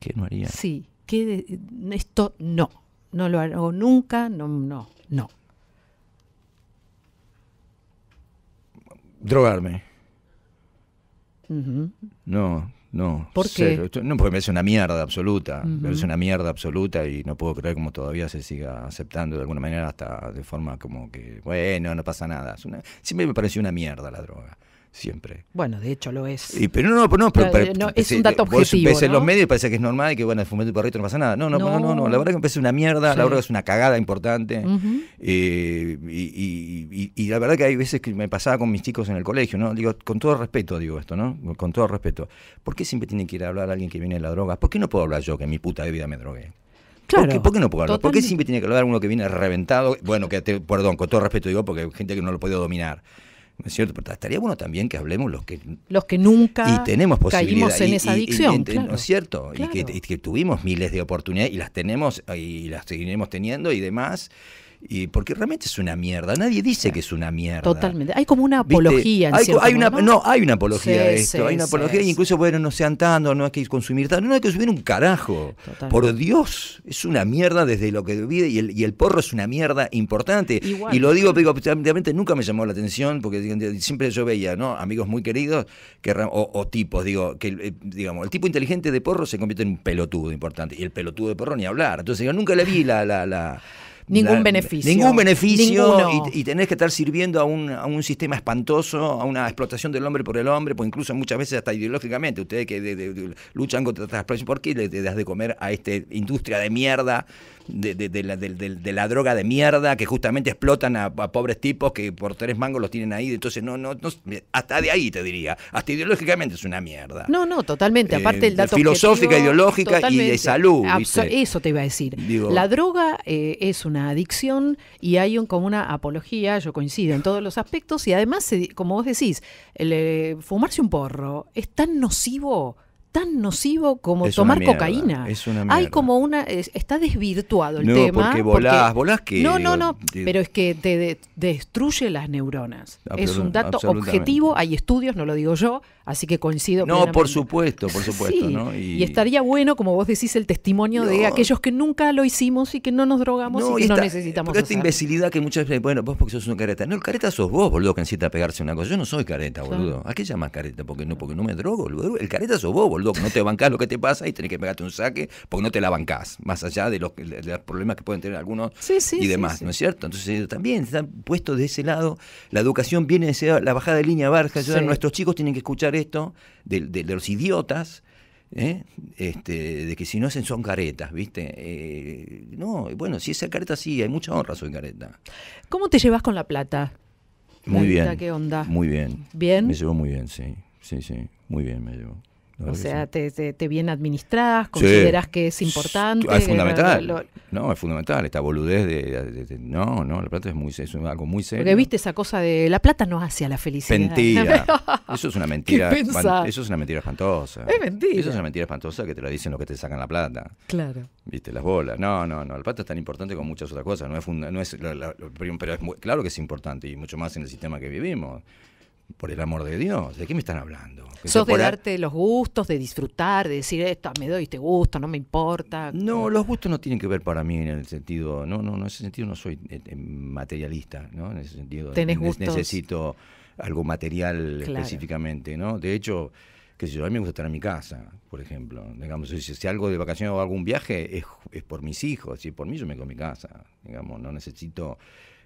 ¿Qué no harías? Sí, que esto no, no lo hago nunca, no, no, no. Drogarme. No, no. No, porque me parece una mierda absoluta. Me parece una mierda absoluta y no puedo creer cómo todavía se siga aceptando de alguna manera, hasta de forma como que, bueno, no pasa nada. siempre me pareció una mierda la droga siempre. Bueno, de hecho lo es. pero no, no, pero, eh, es un dato objetivo. ves en los medios y parece que es normal y que bueno, fumé tu perrito no pasa nada. No, no, no, no, la verdad que me parece una mierda, la verdad que es una cagada importante. Eh, y, la verdad que hay veces que me pasaba con mis chicos en el colegio, ¿no? Digo, con todo respeto digo esto, ¿no? Con todo respeto. ¿Por qué siempre tiene que ir a hablar a alguien que viene de la droga? ¿Por qué no puedo hablar yo que en mi puta de vida me drogué? Claro, ¿Por, qué, no puedo hablar? ¿Por qué siempre tiene que hablar uno que viene reventado? Bueno, que perdón, con todo respeto digo, porque hay gente que no lo puede dominar es cierto? estaría bueno también que hablemos los que... Los que nunca y tenemos caímos en esa adicción. ¿No es cierto? Que, y, que, tuvimos miles de oportunidades y las tenemos y las seguiremos teniendo y demás y porque realmente es una mierda. Nadie dice que es una mierda. Totalmente. Hay como una apología. En hay, ¿no? hay una apología esto. hay una apología incluso, bueno, no sean tanto, no hay que consumir tanto. No hay que consumir un carajo. Por Dios, es una mierda desde lo que vive y el, y el porro es una mierda importante. y lo digo, digo, nunca me llamó la atención porque siempre yo veía, ¿no? Amigos muy queridos o, tipos, digo, que eh, digamos, el tipo inteligente de porro se convierte en un pelotudo importante y el pelotudo de porro ni hablar. Entonces yo nunca le vi la, la, la Ningún beneficio. Ningún beneficio y, tenés que estar sirviendo a un, a un, sistema espantoso, a una explotación del hombre por el hombre, pues incluso muchas veces hasta ideológicamente. Ustedes que luchan contra las ¿por qué le das de comer a esta industria de mierda? de, de, de, la, de, la, droga de mierda que justamente explotan a, pobres tipos que por tres mangos los tienen ahí. Entonces, no, no, hasta de ahí te diría. Hasta ideológicamente es una mierda. No, no, totalmente. Eh, Aparte el dato Filosófica, ideológica y de salud. Eso te iba a decir. la droga eh, es una adicción y hay un, como una apología, yo coincido en todos los aspectos, y además, como vos decís, eh, fumarse un porro es tan nocivo tan nocivo como tomar cocaína. Es una Hay como una. está desvirtuado el tema. Porque volás, volás que. No, no, no. pero es que te destruye las neuronas. Es un dato objetivo. Hay estudios, no lo digo yo, así que coincido. No, por supuesto, por supuesto. y, estaría bueno, como vos decís, el testimonio de aquellos que nunca lo hicimos y que no nos drogamos y que no necesitamos. esta imbecilidad que muchas veces. Bueno, vos porque sos un careta. No, el careta sos vos, boludo, que necesita pegarse una cosa. Yo no soy careta, boludo. ¿A qué llamas careta? Porque no, porque no me drogo, boludo. El careta sos vos, boludo no te bancás lo que te pasa y tenés que pegarte un saque porque no te la bancás, más allá de los, de los problemas que pueden tener algunos y demás, ¿no es cierto? Entonces también están puestos de ese lado, la educación viene de ese, la bajada de línea barca, nuestros chicos tienen que escuchar esto de, los idiotas. ¿eh? Este, de que si no hacen son caretas, ¿viste? Eh, no, bueno, si esa careta sí, hay mucha honra soy careta. ¿Cómo te llevas con la plata? Muy bien. ¿Qué onda? Muy bien. ¿Bien? Me llevo muy bien, sí. Sí, sí, muy bien me llevo. O sea, te, te, bien administras, consideras que es importante. Ah, es fundamental. no, es fundamental. Esta boludez de, No, no, la plata es, muy, es algo muy serio. Porque viste esa cosa de la plata no hace a la felicidad. Mentira. [laughs] eso es una mentira. [laughs] eso es una mentira espantosa. Es mentira. Eso es una mentira espantosa que te lo dicen los que te sacan la plata. Claro. Viste, las bolas. No, no, no. La plata es tan importante como muchas otras cosas. No es no es, pero es claro que es importante y mucho más en el sistema que vivimos por el amor de Dios, ¿de qué me están hablando? ¿Sos de darte los gustos, de disfrutar, de decir esto, me doy este gusto, no me importa? No, los gustos no tienen que ver para mí en el sentido, no, no, no en ese sentido no soy eh, eh, materialista, ¿no? En ese sentido necesito algo material específicamente, ¿no? De hecho, que si yo, a mí me gusta estar en mi casa, por ejemplo. Digamos, si, algo de vacaciones o algún viaje es, por mis hijos, si por mí yo me quedo en mi casa, digamos, no necesito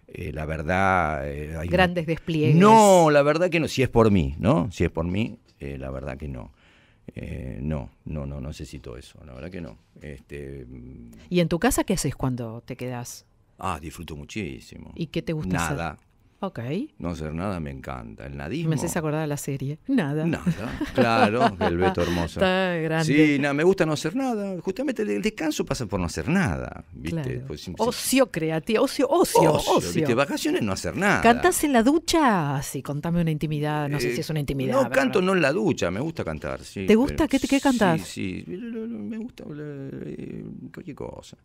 eh, la verdad... Eh, hay Grandes despliegues. No, la verdad que no, si es por mí, ¿no? Si es por mí, eh, la verdad que no. no, no, no necesito eso, la verdad que no. Este... Mm, ¿Y en tu casa qué haces cuando te quedas? Ah, disfruto muchísimo. ¿Y qué te gusta hacer? Nada. Ok. No hacer nada me encanta. El nadismo. Me haces acordar de la serie. Nada. Nada, claro, [laughs] el Beto Hermoso. Está grande. Sí, nada. me gusta no hacer nada. Justamente el descanso pasa por no hacer nada. ¿viste? Pues ocio creativo, ocio, ocio, ocio. ocio. ¿viste? Vacaciones no hacer nada. Cantas en la ducha? Sí, contame una intimidad. No sé eh, si es una intimidad. No, canto no en la ducha, me gusta cantar. Sí, ¿Te gusta? ¿Qué, ¿Qué cantás? Sí, sí, me gusta eh, cualquier cosa.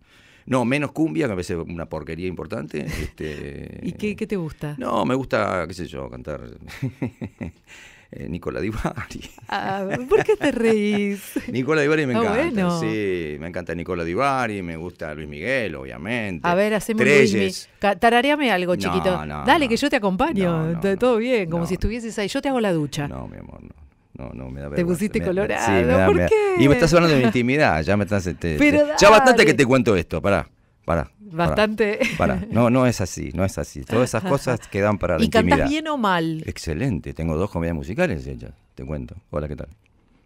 No, menos cumbia, que veces es una porquería importante. [laughs] Este, ¿Y qué, te gusta? No, me gusta, qué sé yo, cantar. [laughs] Eh, Nicola Di Bari. Ah, ¿Por qué te reís? [laughs] Nicola Di Bari me ah, encanta. Sí, me encanta Nicola Di Bari, me gusta Luis Miguel, obviamente. A ver, haceme un Tarareame algo, chiquito. Dale, que yo te acompaño. Todo bien, como si estuvieses ahí. Yo te hago la ducha. No, mi amor, no. Te pusiste colorado. ¿Por qué? Y me estás hablando de mi intimidad. Ya me estás. Este, este, ya bastante que te cuento esto. Pará. para Bastante. para No, no es así, no es así. Todas esas cosas quedan para la intimidad. ¿Y cantas bien o mal? Excelente. Tengo dos comedias musicales Te cuento. Hola, ¿qué tal?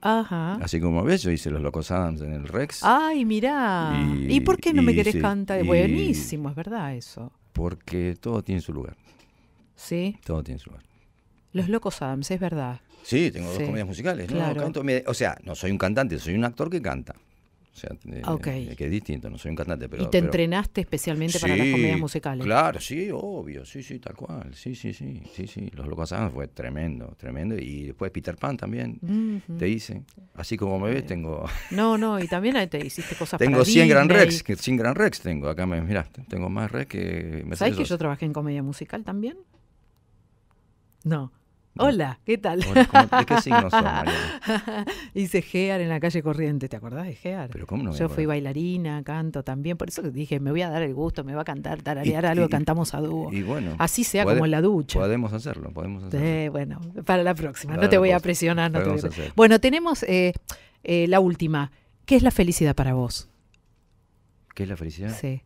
Ajá. Así como ves, yo hice Los Locos Adams en el Rex. Ay, mira ¿Y, por qué no me querés cantar? Buenísimo, es verdad eso. Porque todo tiene su lugar. ¿Sí? Todo tiene su lugar. Los Locos Adams, es verdad. Sí, tengo dos comedias musicales. No, canto, o sea, no soy un cantante, soy un actor que canta. O sea, eh, que es distinto, no soy un cantante, pero... ¿Y te entrenaste especialmente para las comedias musicales? Claro, sí, obvio, sí, sí, tal cual, sí, sí, sí, sí, sí. Los Locos fue tremendo, tremendo. Y después Peter Pan también, te hice. Así como me ves, tengo... No, no, y también te hiciste cosas Tengo 100 Gran Rex, que 100 Gran Rex tengo, acá me miraste tengo más Rex que... Mercedes ¿Sabes que yo trabajé en comedia musical también? No. Hola, ¿qué tal? ¿De [laughs] Hice Gear en la calle Corriente, ¿te acordás de Gear? Yo fui bailarina, canto también, por eso dije, me voy a dar el gusto, me va a cantar, tararear algo, cantamos a dúo. Y bueno. Así sea como en la ducha. Podemos hacerlo, podemos hacerlo. bueno, para la próxima, no te voy a presionar. No te voy a... Bueno, tenemos eh, eh, la última. ¿Qué es la felicidad para vos? ¿Qué es la felicidad? Sí.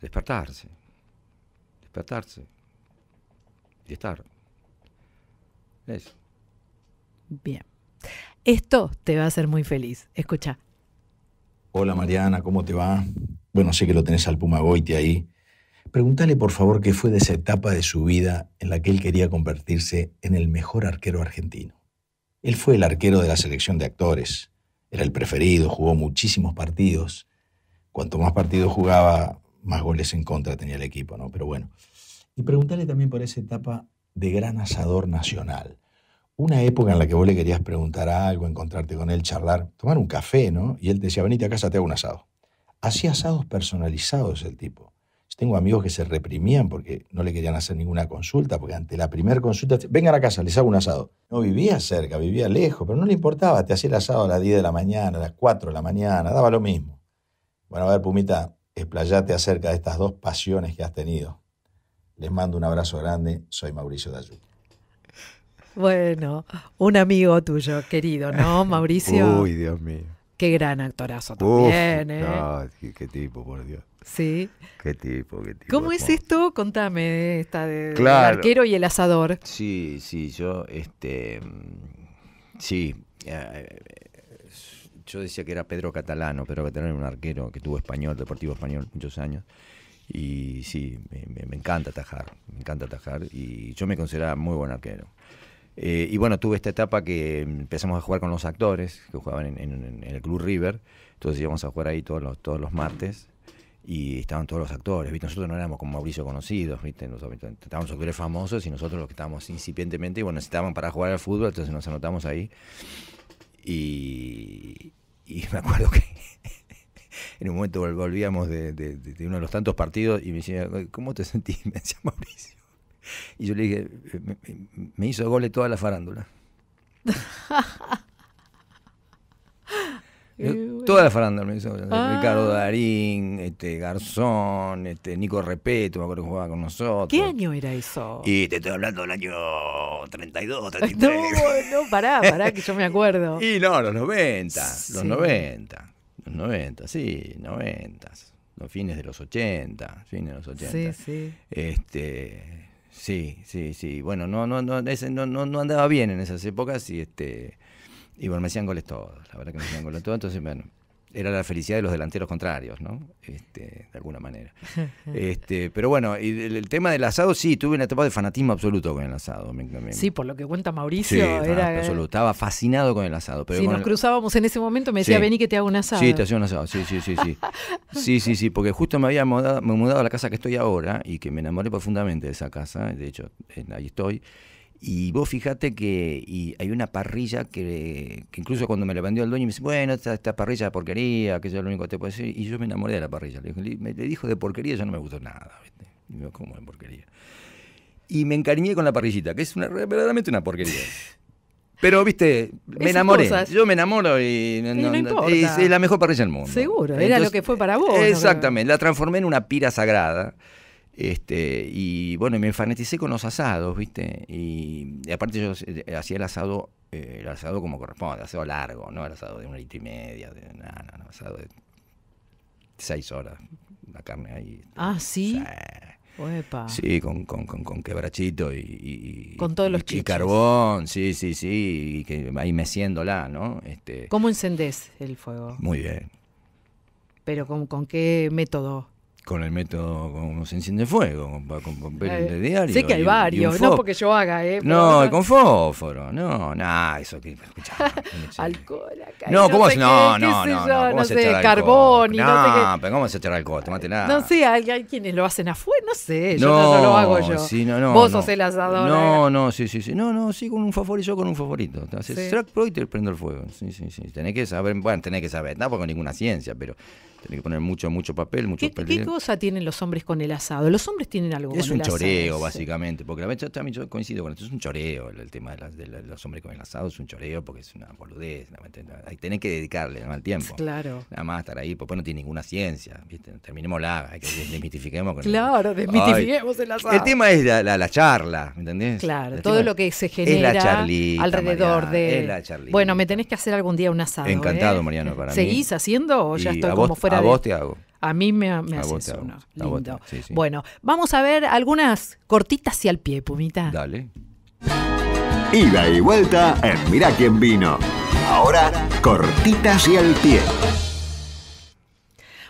despertarse. Despertarse estar. Eso. Bien. Esto te va a hacer muy feliz. Escucha. Hola Mariana, ¿cómo te va? Bueno, sé que lo tenés al Puma Goiti ahí. Pregúntale por favor qué fue de esa etapa de su vida en la que él quería convertirse en el mejor arquero argentino. Él fue el arquero de la selección de actores, era el preferido, jugó muchísimos partidos. Cuanto más partidos jugaba, más goles en contra tenía el equipo, ¿no? Pero bueno, y preguntarle también por esa etapa de gran asador nacional. Una época en la que vos le querías preguntar algo, encontrarte con él, charlar, tomar un café, ¿no? Y él te decía, venite a casa, te hago un asado. Hacía asados personalizados el tipo. Tengo amigos que se reprimían porque no le querían hacer ninguna consulta, porque ante la primera consulta, vengan a casa, les hago un asado. No vivía cerca, vivía lejos, pero no le importaba, te hacía el asado a las 10 de la mañana, a las 4 de la mañana, daba lo mismo. Bueno, a ver, Pumita, explayate acerca de estas dos pasiones que has tenido. Les mando un abrazo grande. Soy Mauricio Dayú. Bueno, un amigo tuyo, querido, ¿no, [laughs] Mauricio? Uy, Dios mío. Qué gran actorazo también, ¿eh? qué, tipo, por Dios. Sí. Qué tipo, qué tipo. ¿Cómo es esto? Contame, esta de, el arquero y el asador. Sí, sí, yo, este, sí, eh, yo decía que era Pedro Catalano, pero Catalano era un arquero que tuvo español, deportivo español, muchos años. Y sí, me, encanta atajar, me encanta atajar. Y yo me consideraba muy buen arquero. Eh, y bueno, tuve esta etapa que empezamos a jugar con los actores que jugaban en, el Club River. Entonces íbamos a jugar ahí todos los, todos los martes y estaban todos los actores, ¿viste? Nosotros no éramos como Mauricio conocidos, ¿viste? Nosotros, estábamos actores famosos y nosotros los que estábamos incipientemente, y bueno, necesitaban para jugar al fútbol, entonces nos anotamos ahí. y [laughs] me acuerdo que en un momento volvíamos de, uno de los tantos partidos y me decía, ¿cómo te [laughs] sentís? Me decía Mauricio. Y yo le dije, eh, me, hizo goles toda la farándula. [laughs] [laughs] toda la farándula me hizo ah. Ricardo Darín, este, Garzón, este, Nico Repeto, me acuerdo que jugaba con nosotros. ¿Qué año era eso? Y te estoy hablando del año 32, 33. No, no, pará, pará, que yo me acuerdo. y no, los 90, los 90. Los 90, sí, 90. Los fines de los 80, fines de los 80. Sí, sí. Este, sí, sí, sí. Bueno, no, no, no, no, no, andaba bien en esas épocas y este. Y bueno, me hacían goles todos, la verdad que me hacían goles todos, entonces bueno, era la felicidad de los delanteros contrarios, ¿no? Este, de alguna manera. [laughs] Este, pero bueno, y el, tema del asado, sí, tuve una etapa de fanatismo absoluto con el asado. sí, por lo que cuenta Mauricio. Sí, estaba fascinado con el asado. Pero nos cruzábamos en ese momento, me decía, vení que te hago un asado. Sí, te hacía un asado, sí, sí, sí. Sí, [laughs] sí, sí, porque justo me había mudado, me mudado a la casa que estoy ahora y que me enamoré profundamente de esa casa, de hecho, ahí estoy. Y vos fíjate que hay una parrilla que, incluso cuando me la vendió el dueño me dice, bueno, esta, esta parrilla de porquería, que es lo único que te puedo decir. Y yo me enamoré de la parrilla. Le, me, dijo de porquería, yo no me gustó nada. Y me dijo, ¿cómo de porquería? Y me encariñé con la parrillita, que es una, verdaderamente una porquería. [laughs] Pero, viste, me enamoré. Yo me enamoro y, Es, la mejor parrilla del mundo. Seguro, era lo que fue para vos. Exactamente, la transformé en una pira sagrada. Este, y bueno, me fanaticé con los asados, ¿viste? Y, aparte yo eh, hacía el asado, eh, el asado como corresponde, el asado largo, ¿no? El asado de una litro y media, de, no, no, asado de seis horas, la carne ahí. Ah, sí. sí, con, con, con, quebrachito y, Con todos los Y carbón, sí, sí, sí, y que ahí meciéndola, ¿no? Este, ¿Cómo encendés el fuego? Muy bien. ¿Pero con, con qué método? con el método como se enciende fuego, con, con, eh, de diario. Sé que hay varios, no porque yo haga, ¿eh? No, con fósforo, no, nada, eso que. [laughs] alcohol acá. No, ¿cómo es? No, no, no, no, no sé, carbón y no, sé pero ¿cómo se echar alcohol? nada. No sé, hay, quienes lo hacen afuera, no sé, yo no, lo hago yo. no, Vos sos el asador. No, eh. no, sí, sí, sí. No, no, sí, con un favorito, yo con un favorito. Haces sí. y te prendo el fuego. Sí, sí, sí. Tenés que saber, bueno, tenés que saber, tampoco ninguna ciencia, pero tiene que poner mucho, mucho papel, mucho ¿Qué, ¿Qué cosa tienen los hombres con el asado? Los hombres tienen algo es con asado. Es un choreo, básicamente, porque la verdad también yo coincido con esto, es un choreo el, tema de, los hombres con el asado, es un choreo porque es una boludez, hay, tenés que dedicarle el tiempo. [laughs] Claro. Nada más estar ahí, porque pues no tiene ninguna ciencia, Terminemos la hay que [laughs] desmitifiquemos. claro, desmitifiquemos el asado. El tema es la, charla, entendés? Claro, todo lo que se genera alrededor de... la Bueno, me tenés que hacer algún día un asado. Encantado, ¿eh? Mariano, para ¿Seguís mí. haciendo o ya estoy como fuera a vos te hago. A mí me, me haces uno. Lindo. Bueno, vamos a ver algunas cortitas y al pie, Pumita. Dale. Ida y vuelta en Mirá quién vino. Ahora, cortitas y al pie.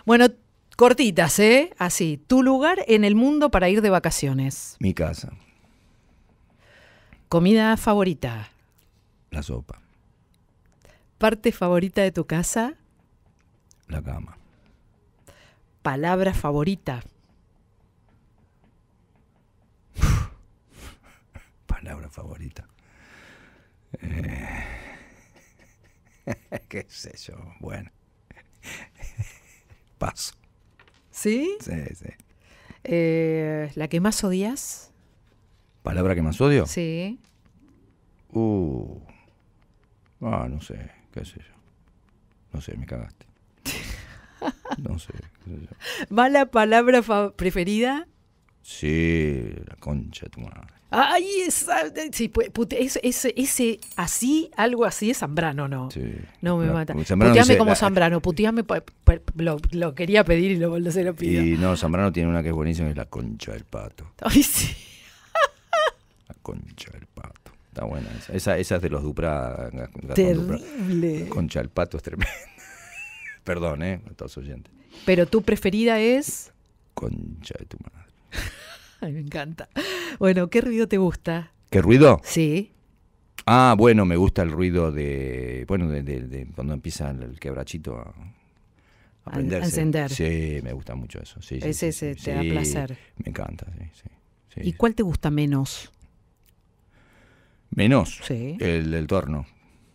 Bueno, cortitas, ¿eh? Así. Tu lugar en el mundo para ir de vacaciones. Mi casa. Comida favorita. La sopa. Parte favorita de tu casa. La cama palabra favorita? [laughs] palabra favorita. Eh, [laughs] ¿Qué sé yo? Bueno. [laughs] Paso. ¿Sí? Sí, sí. Eh, ¿La que más odias? ¿Palabra que más odio? Sí. Uh. Ah, no sé, qué sé yo. No sé, me cagaste. No sé. ¿Va la palabra preferida? Sí, la concha de tu madre. Ay, esa, ah, sí, ese, ese, así, algo así es Zambrano, ¿no? Sí. No me mata. puteame como Zambrano, puteame, lo, lo, quería pedir y luego se lo pidió. Y no, Zambrano tiene una que es buenísima, es la concha del pato. Ay, sí. la concha del pato. Está buena esa. Esa, esa es de los Dupra. Terrible. La concha del pato es tremenda. Perdón, ¿eh? A todos oyentes. Pero tu preferida es. Concha de tu madre. [laughs] me encanta. Bueno, ¿qué ruido te gusta? ¿Qué ruido? Sí. Ah, bueno, me gusta el ruido de. Bueno, de, cuando empieza el quebrachito a. a, encender. Sí, me gusta mucho eso. Sí, sí, Ese te da placer. Me encanta, sí, ¿Y cuál te gusta menos? Menos. Sí. El del torno.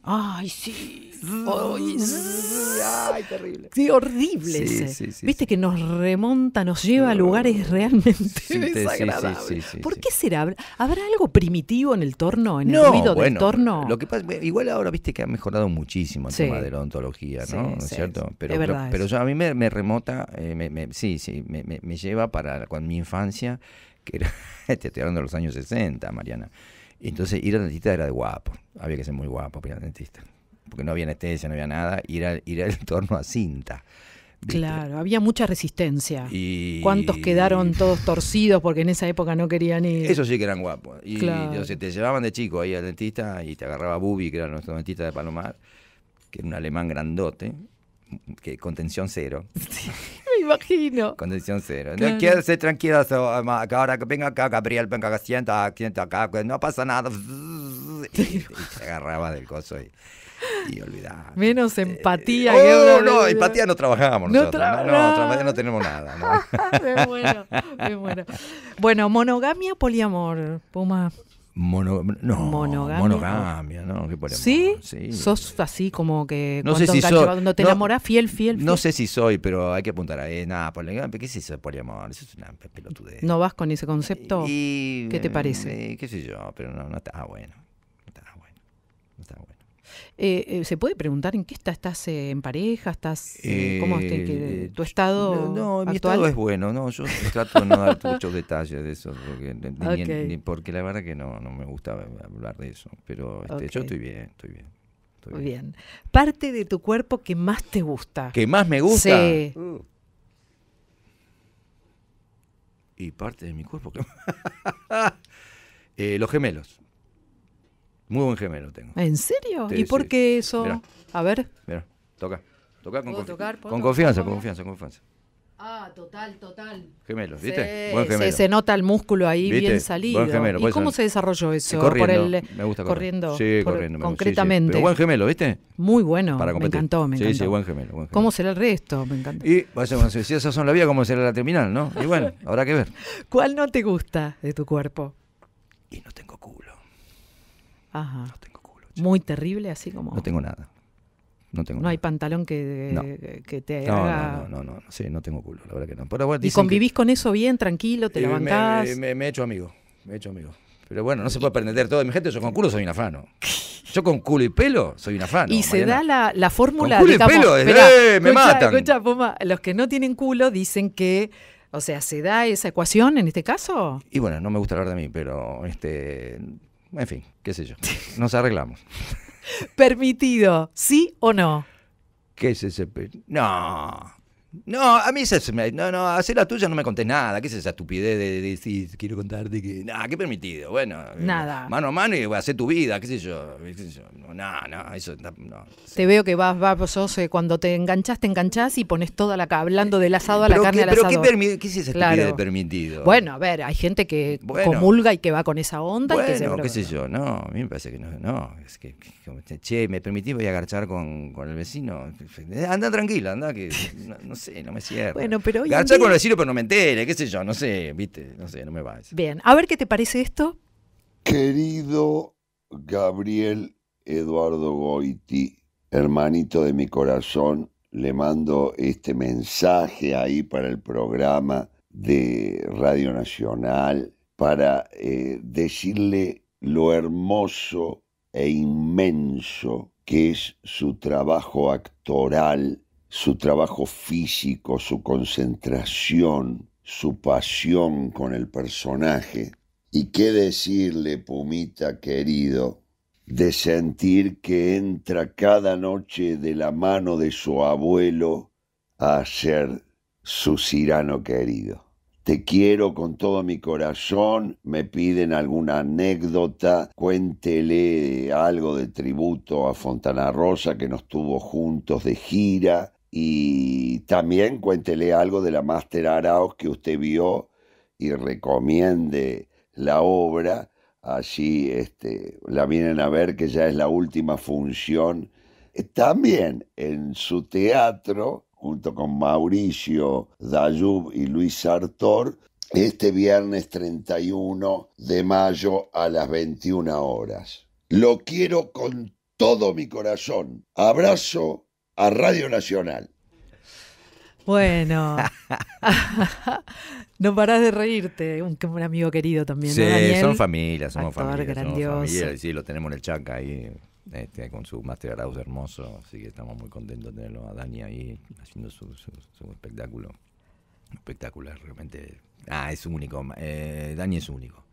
Ay, sí. Ay, terrible. Sí, horrible. Viste que nos remonta, nos lleva a lugares realmente desagradables. ¿Por qué será? ¿Habrá algo primitivo en el torno, en el ruido del torno? Lo que pasa, igual ahora viste que ha mejorado muchísimo el tema de la odontología, ¿no? ¿No es cierto? Pero, pero, a mí me, remota, eh, me, me, sí, sí, me, lleva para con mi infancia, que era, [laughs] te estoy hablando de los años 60, Mariana entonces ir al dentista era de guapo, había que ser muy guapo para ir al dentista, porque no había anestesia, no había nada, ir al, ir al [laughs] torno a cinta. Claro, había mucha resistencia. ¿Cuántos quedaron todos torcidos porque en esa época no querían ir? Eso sí que eran guapos. Y entonces, te llevaban de chico ahí al dentista y te agarraba Bubi, que era nuestro dentista de Palomar, que era un alemán grandote, que contención cero. [laughs] me imagino. Contención cero. No quiero ser ah, ahora que venga acá, Gabriel, venga acá, sienta, sienta acá, no pasa nada. [laughs] Y, se agarraba del coso y, olvidaba. Menos eh, empatía. Oh, no, no, empatía no trabajábamos no nosotros. no, no, no tenemos nada. [laughs] bueno bueno Bueno, monogamia, poliamor, Puma no, monogamia. ¿no? ¿Sí? ¿Sí? Sos así como que no sé si cuando te enamoras, fiel, fiel, No sé si soy, pero hay que apuntar a eh, nada, ¿Qué es eso de poliamor? Eso es una ¿No vas con ese concepto? ¿Qué te parece? Eh, qué sé yo, pero no, no está ah, bueno. Eh, eh, ¿Se puede preguntar en qué está? ¿Estás eh, en pareja? ¿Estás, ¿Cómo tu estado? No, mi estado es bueno. No, yo trato de no dar [laughs] muchos detalles de eso, porque, la verdad que no, no me gusta hablar de eso. Pero este, yo estoy bien, estoy bien. Estoy bien. Parte de tu cuerpo que más te gusta. ¿Que más me gusta? Y parte de mi cuerpo que [laughs] los gemelos. Muy buen gemelo tengo. ¿En serio? ¿Y por qué eso? a ver. Mira, toca. Toca con, con confianza, con confianza, con confianza. Ah, total, total. Gemelo, ¿viste? Sí, buen gemelo. se, se, nota el músculo ahí bien salido. Buen gemelo, ¿Y cómo se desarrolló eso? Corriendo, me gusta corriendo. Sí, corriendo. concretamente. buen gemelo, ¿viste? Muy bueno. Para me encantó, me encantó. Sí, sí, buen gemelo, buen gemelo. ¿Cómo será el resto? Me encanta. Y si esas son la vía, ¿cómo será la terminal, no? Y bueno, habrá que ver. [laughs] ¿Cuál no te gusta de tu cuerpo? Y no tengo cubo. Ajá. No tengo culo. Muy terrible, así como. No tengo nada. No, tengo no hay pantalón que, eh, que te no, haga... no, no, no, sí, no tengo culo, la verdad que no. ¿Y convivís con eso bien, tranquilo, te levantás Me, he hecho amigo, me he hecho amigo. Pero bueno, no se puede aprender todo mi gente, yo con culo soy un afano. [laughs] Yo con culo y pelo soy un afano. Y se da la, la fórmula... culo y pelo, me los que no tienen culo dicen que... O sea, ¿se da esa ecuación en este caso? Y bueno, no me gusta hablar de mí, pero este en fin, qué sé yo. Nos arreglamos. [laughs] ¿Permitido, sí o no? ¿Qué es ese? No, no, a mí se me. No, no, hacer la tuya no me contés nada. ¿Qué es esa estupidez de decir, quiero contarte que. Nada, qué permitido. Bueno, eh, nada. Mano a mano y voy a hacer tu vida, qué sé yo. No, no, eso. No, Te veo que vas, vas, sos, eh, cuando te enganchás, te enganchás y pones toda la. hablando del asado a la carne qué, al asado. Pero qué, qué, es esa estupidez de permitido? Bueno, a ver, hay gente que comulga y que va con esa onda. que se qué sé yo. No, a mí me parece que no. No, es que. che, ¿me permitís? Voy a agarchar con, el vecino. Anda tranquila, anda, que sé, no me cierro. Bueno, pero pero no me entere, qué sé yo, no sé, viste, no sé, no me va. Bien, a ver qué te parece esto. Querido Gabriel Eduardo Goiti, hermanito de mi corazón, le mando este mensaje ahí para el programa de Radio Nacional, para eh, decirle lo hermoso e inmenso que es su trabajo actoral su trabajo físico, su concentración, su pasión con el personaje. Y qué decirle, Pumita querido, de sentir que entra cada noche de la mano de su abuelo a ser su cirano querido. Te quiero con todo mi corazón, me piden alguna anécdota, cuéntele algo de tributo a Fontana Rosa que nos tuvo juntos de gira, y también cuéntele algo de la Master Araos que usted vio y recomiende la obra. así, este, la vienen a ver, que ya es la última función. Eh, también en su teatro, junto con Mauricio Dayub y Luis Sartor, este viernes 31 de mayo a las 21 horas. Lo quiero con todo mi corazón. Abrazo a Radio Nacional. Bueno, [laughs] [laughs] no paras de reírte, un, un amigo querido también. Sí, son familias, somos familias. Familia, sí, lo tenemos en el Chaca ahí, este, con su Master House hermoso, así que estamos muy contentos de tenerlo a Dani ahí haciendo su, su, espectáculo. realmente. Ah, es único. Eh, Dani es único.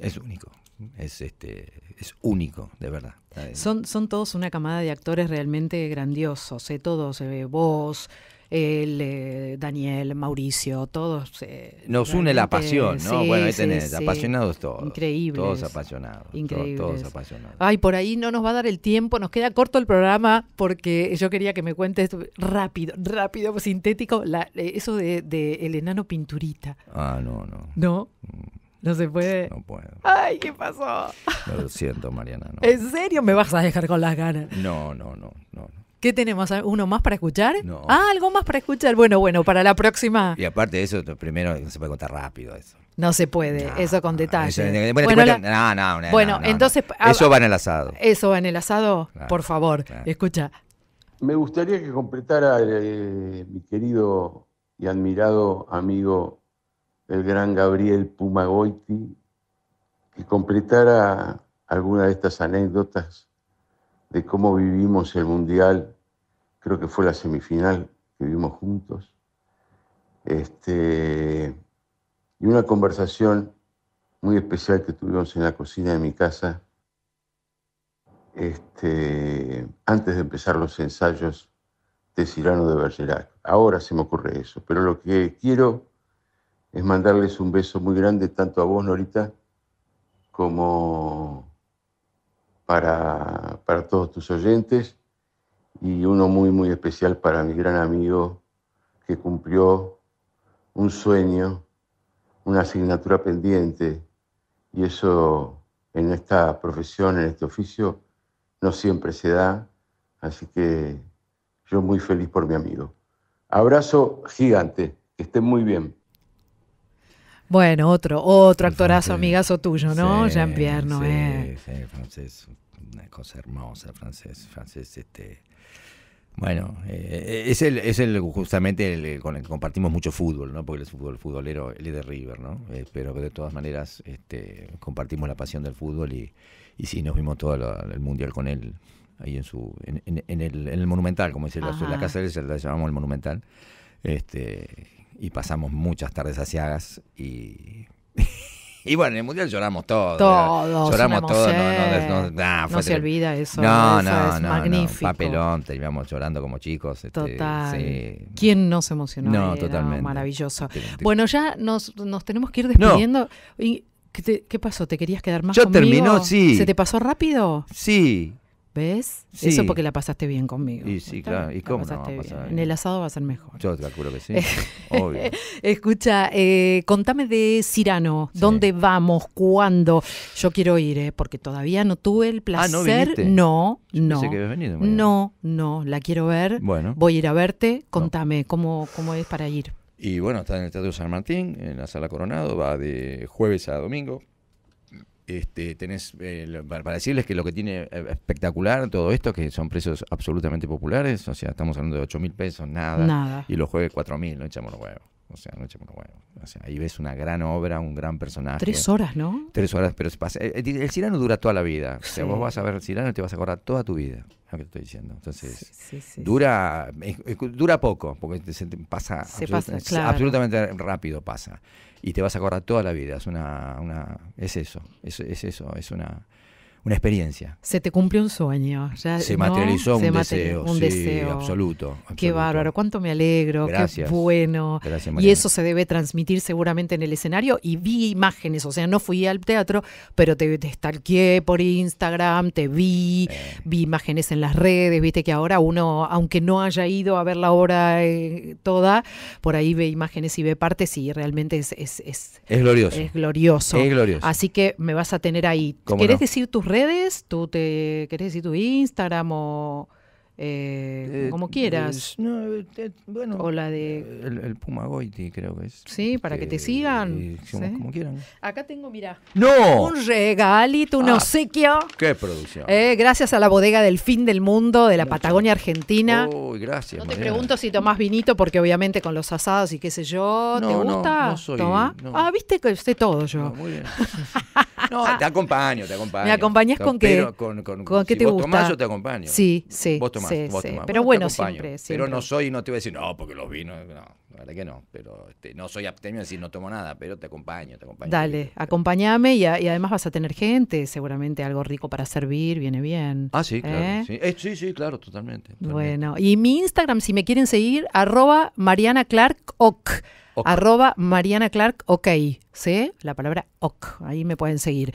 Es único, es, este, es único, de verdad. Son, son todos una camada de actores realmente grandiosos, ¿eh? todos, eh, vos, el, eh, Daniel, Mauricio, todos. Eh, nos une la pasión, ¿no? bueno, ahí tenés, apasionados todos. Increíble. Todos apasionados. Increíble. Todos, apasionados. Ay, por ahí no nos va a dar el tiempo, nos queda corto el programa porque yo quería que me cuentes rápido, rápido, sintético, eso de, de el enano pinturita. Ah, no, no. ¿No? Mm. No se puede. No puedo. Ay, ¿qué pasó? lo siento, Mariana. ¿En serio me vas a dejar con las ganas? No, no, no, no. ¿Qué tenemos? ¿Uno más para escuchar? No. Ah, algo más para escuchar. Bueno, bueno, para la próxima. Y aparte de eso, primero no se puede contar rápido eso. No se puede, eso con detalle. bueno, no, no, bueno entonces. Ah, eso va en el asado. Eso va en el asado, por favor. Escucha. Me gustaría que completara eh, mi querido y admirado amigo el gran Gabriel Pumagoiti, que completara alguna de estas anécdotas de cómo vivimos el Mundial, creo que fue la semifinal que vivimos juntos, este, y una conversación muy especial que tuvimos en la cocina de mi casa este, antes de empezar los ensayos de Cirano de Bergerac. Ahora se me ocurre eso, pero lo que quiero es mandarles un beso muy grande tanto a vos, Norita, como para, todos tus oyentes y uno muy, muy especial para mi gran amigo que cumplió un sueño, una asignatura pendiente y eso en esta profesión, en este oficio, no siempre se da, así que yo muy feliz por mi amigo. Abrazo gigante, que estén muy bien. Bueno, otro, otro actorazo, amigazo tuyo, ¿no? Ya Jean-Pierre Noé. Sí, eh. sí, francés, una cosa hermosa, francés, francés, este. Bueno, eh, es, el, es el justamente el, con el que compartimos mucho fútbol, ¿no? Porque él es fútbol, futbolero, él es de River, ¿no? Eh, pero de todas maneras este, compartimos la pasión del fútbol y, y sí, nos vimos todo el mundial con él ahí en su en, el, en el, Monumental, como dice la, casa de él, la llamamos el Monumental. Este, y pasamos muchas tardes asiagas y... [laughs] Y bueno, en el mundial lloramos todos. Todos. Lloramos todos. No, se olvida eso. No, eso no, es magnífico. Papelón, terminamos llorando como chicos. Este, Total. ¿Quién no se emocionó? No, totalmente. Maravilloso. Bueno, ya nos, tenemos que ir despidiendo. ¿Qué, pasó? ¿Te querías quedar más Yo terminó, sí. ¿Se te pasó rápido? Sí. ¿Ves? Eso porque la pasaste bien conmigo. Y sí, claro. ¿Y cómo no a Bien. En el asado va a ser mejor. Yo te juro que sí. [laughs] Obvio. Escucha, eh, contame de Cirano. ¿Dónde vamos? ¿Cuándo? Yo quiero ir, eh, porque todavía no tuve el placer. Ah, no, no. No. Que venido, no, no. La quiero ver. Bueno. Voy a ir a verte. Contame cómo, cómo es para ir. Y bueno, está en el Teatro San Martín, en la Sala Coronado. Va de jueves a domingo. Este, tenés, eh, para decirles que lo que tiene eh, espectacular todo esto, que son precios absolutamente populares, o sea, estamos hablando de 8 mil pesos, nada, y los jueves 4 mil, no echamos los huevos. O sea, Noche por bueno, o sea, ahí ves una gran obra, un gran personaje. Tres horas, ¿no? Tres horas, pero se pasa. Eh, eh, el, Cirano dura toda la vida. vos vas a ver el Cirano y te vas a acordar toda tu vida. Lo que te estoy diciendo. Entonces, dura dura poco, porque pasa, absolutamente rápido pasa. Y te vas a acordar toda la vida. Es una, una es eso, es eso, es una una experiencia. Se te cumplió un sueño. se materializó un, deseo, un deseo. Absoluto, Qué bárbaro, cuánto me alegro, qué bueno. y eso se debe transmitir seguramente en el escenario. Y vi imágenes, o sea, no fui al teatro, pero te, te por Instagram, te vi, eh. vi imágenes en las redes, viste que ahora uno, aunque no haya ido a ver la obra eh, toda, por ahí ve imágenes y ve partes y realmente es... Es, glorioso. Es glorioso. Así que me vas a tener ahí. ¿Querés decir tus redes, tú te querés decir tu Instagram o eh, eh, como quieras. Eh, o la de... El, Pumagoiti creo que es. Sí, para que, te sigan. Como, quieran. Acá tengo, mira ¡No! Un regalito, un ah. obsequio. ¡Qué producción! gracias a la bodega del fin del mundo de la Patagonia Argentina. Uy, gracias. No te pregunto si tomás vinito, porque obviamente con los asados y qué sé yo, ¿te gusta? No, no soy, ¿Toma? Ah, viste que sé todo yo. muy bien. [laughs] no, te acompaño, te acompaño. ¿Me acompañas con qué? Con, con, te gusta. Tomás, yo te acompaño. Sí, sí. Vos tomás sí, sí. Pero bueno, siempre, Pero no soy, no te voy a decir, no, porque los vinos, no, la verdad que no. Pero este, no soy abstemio, es decir, no tomo nada, pero te acompaño, te acompaño. Dale, este, acompáñame y, además vas a tener gente, seguramente algo rico para servir, viene bien. Ah, sí, claro. ¿Eh? Eh, sí. sí. claro, totalmente, Bueno, y mi Instagram, si me quieren seguir, arroba Mariana Clark ok. Arroba Mariana Clark, ok. ¿Sí? La palabra ok. Ahí me pueden seguir.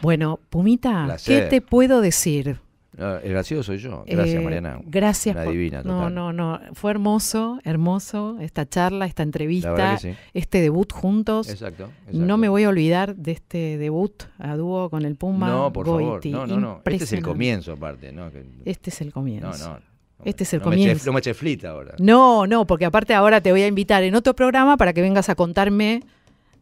Bueno, Pumita, ¿qué te puedo decir? Ah, el gracioso soy yo. Eh, gracias, Mariana. Gracias. divina, No, no, no. Fue hermoso, hermoso esta charla, esta entrevista, este debut juntos. Exacto, No me voy a olvidar de este debut a dúo con el Puma. No, por favor. No, no, no. Este es el comienzo, aparte. ¿no? Este es el comienzo. No, no. Este es el comienzo. Me chef, ahora. No, no, porque aparte ahora te voy a invitar en otro programa para que vengas a contarme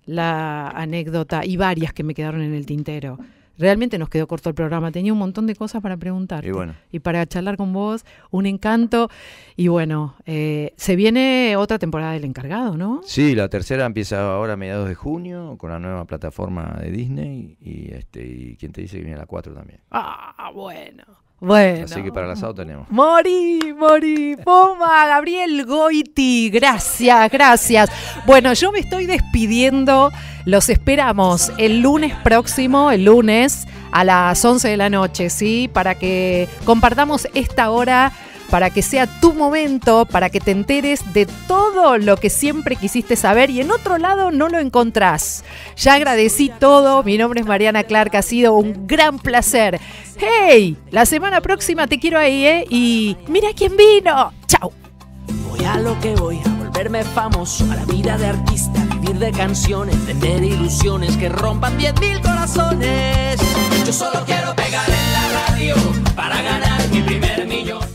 la anécdota y varias que me quedaron en el tintero. Realmente nos quedó corto el programa, tenía un montón de cosas para preguntar. Y, para charlar con vos, un encanto. Y bueno, eh, se viene otra temporada del encargado, ¿no? Sí, la tercera empieza ahora a mediados de junio con la nueva plataforma de Disney y, este, quien te dice que viene la cuatro también. Ah, bueno. Bueno. Así que para el asado tenemos. Mori, Mori, Poma, Gabriel Goiti, gracias, gracias. Bueno, yo me estoy despidiendo. Los esperamos el lunes próximo, el lunes a las 11 de la noche, ¿sí? Para que compartamos esta hora para que sea tu momento, para que te enteres de todo lo que siempre quisiste saber y en otro lado no lo encontrás. Ya agradecí todo, mi nombre es Mariana Clark, ha sido un gran placer. ¡Hey! La semana próxima te quiero ahí, ¿eh? Y mira quién vino. ¡Chao! Voy a lo que voy, a volverme famoso, a la vida de artista, a vivir de canciones, tener ilusiones que rompan 10.000 corazones. Yo solo quiero pegar en la radio para ganar mi primer millón.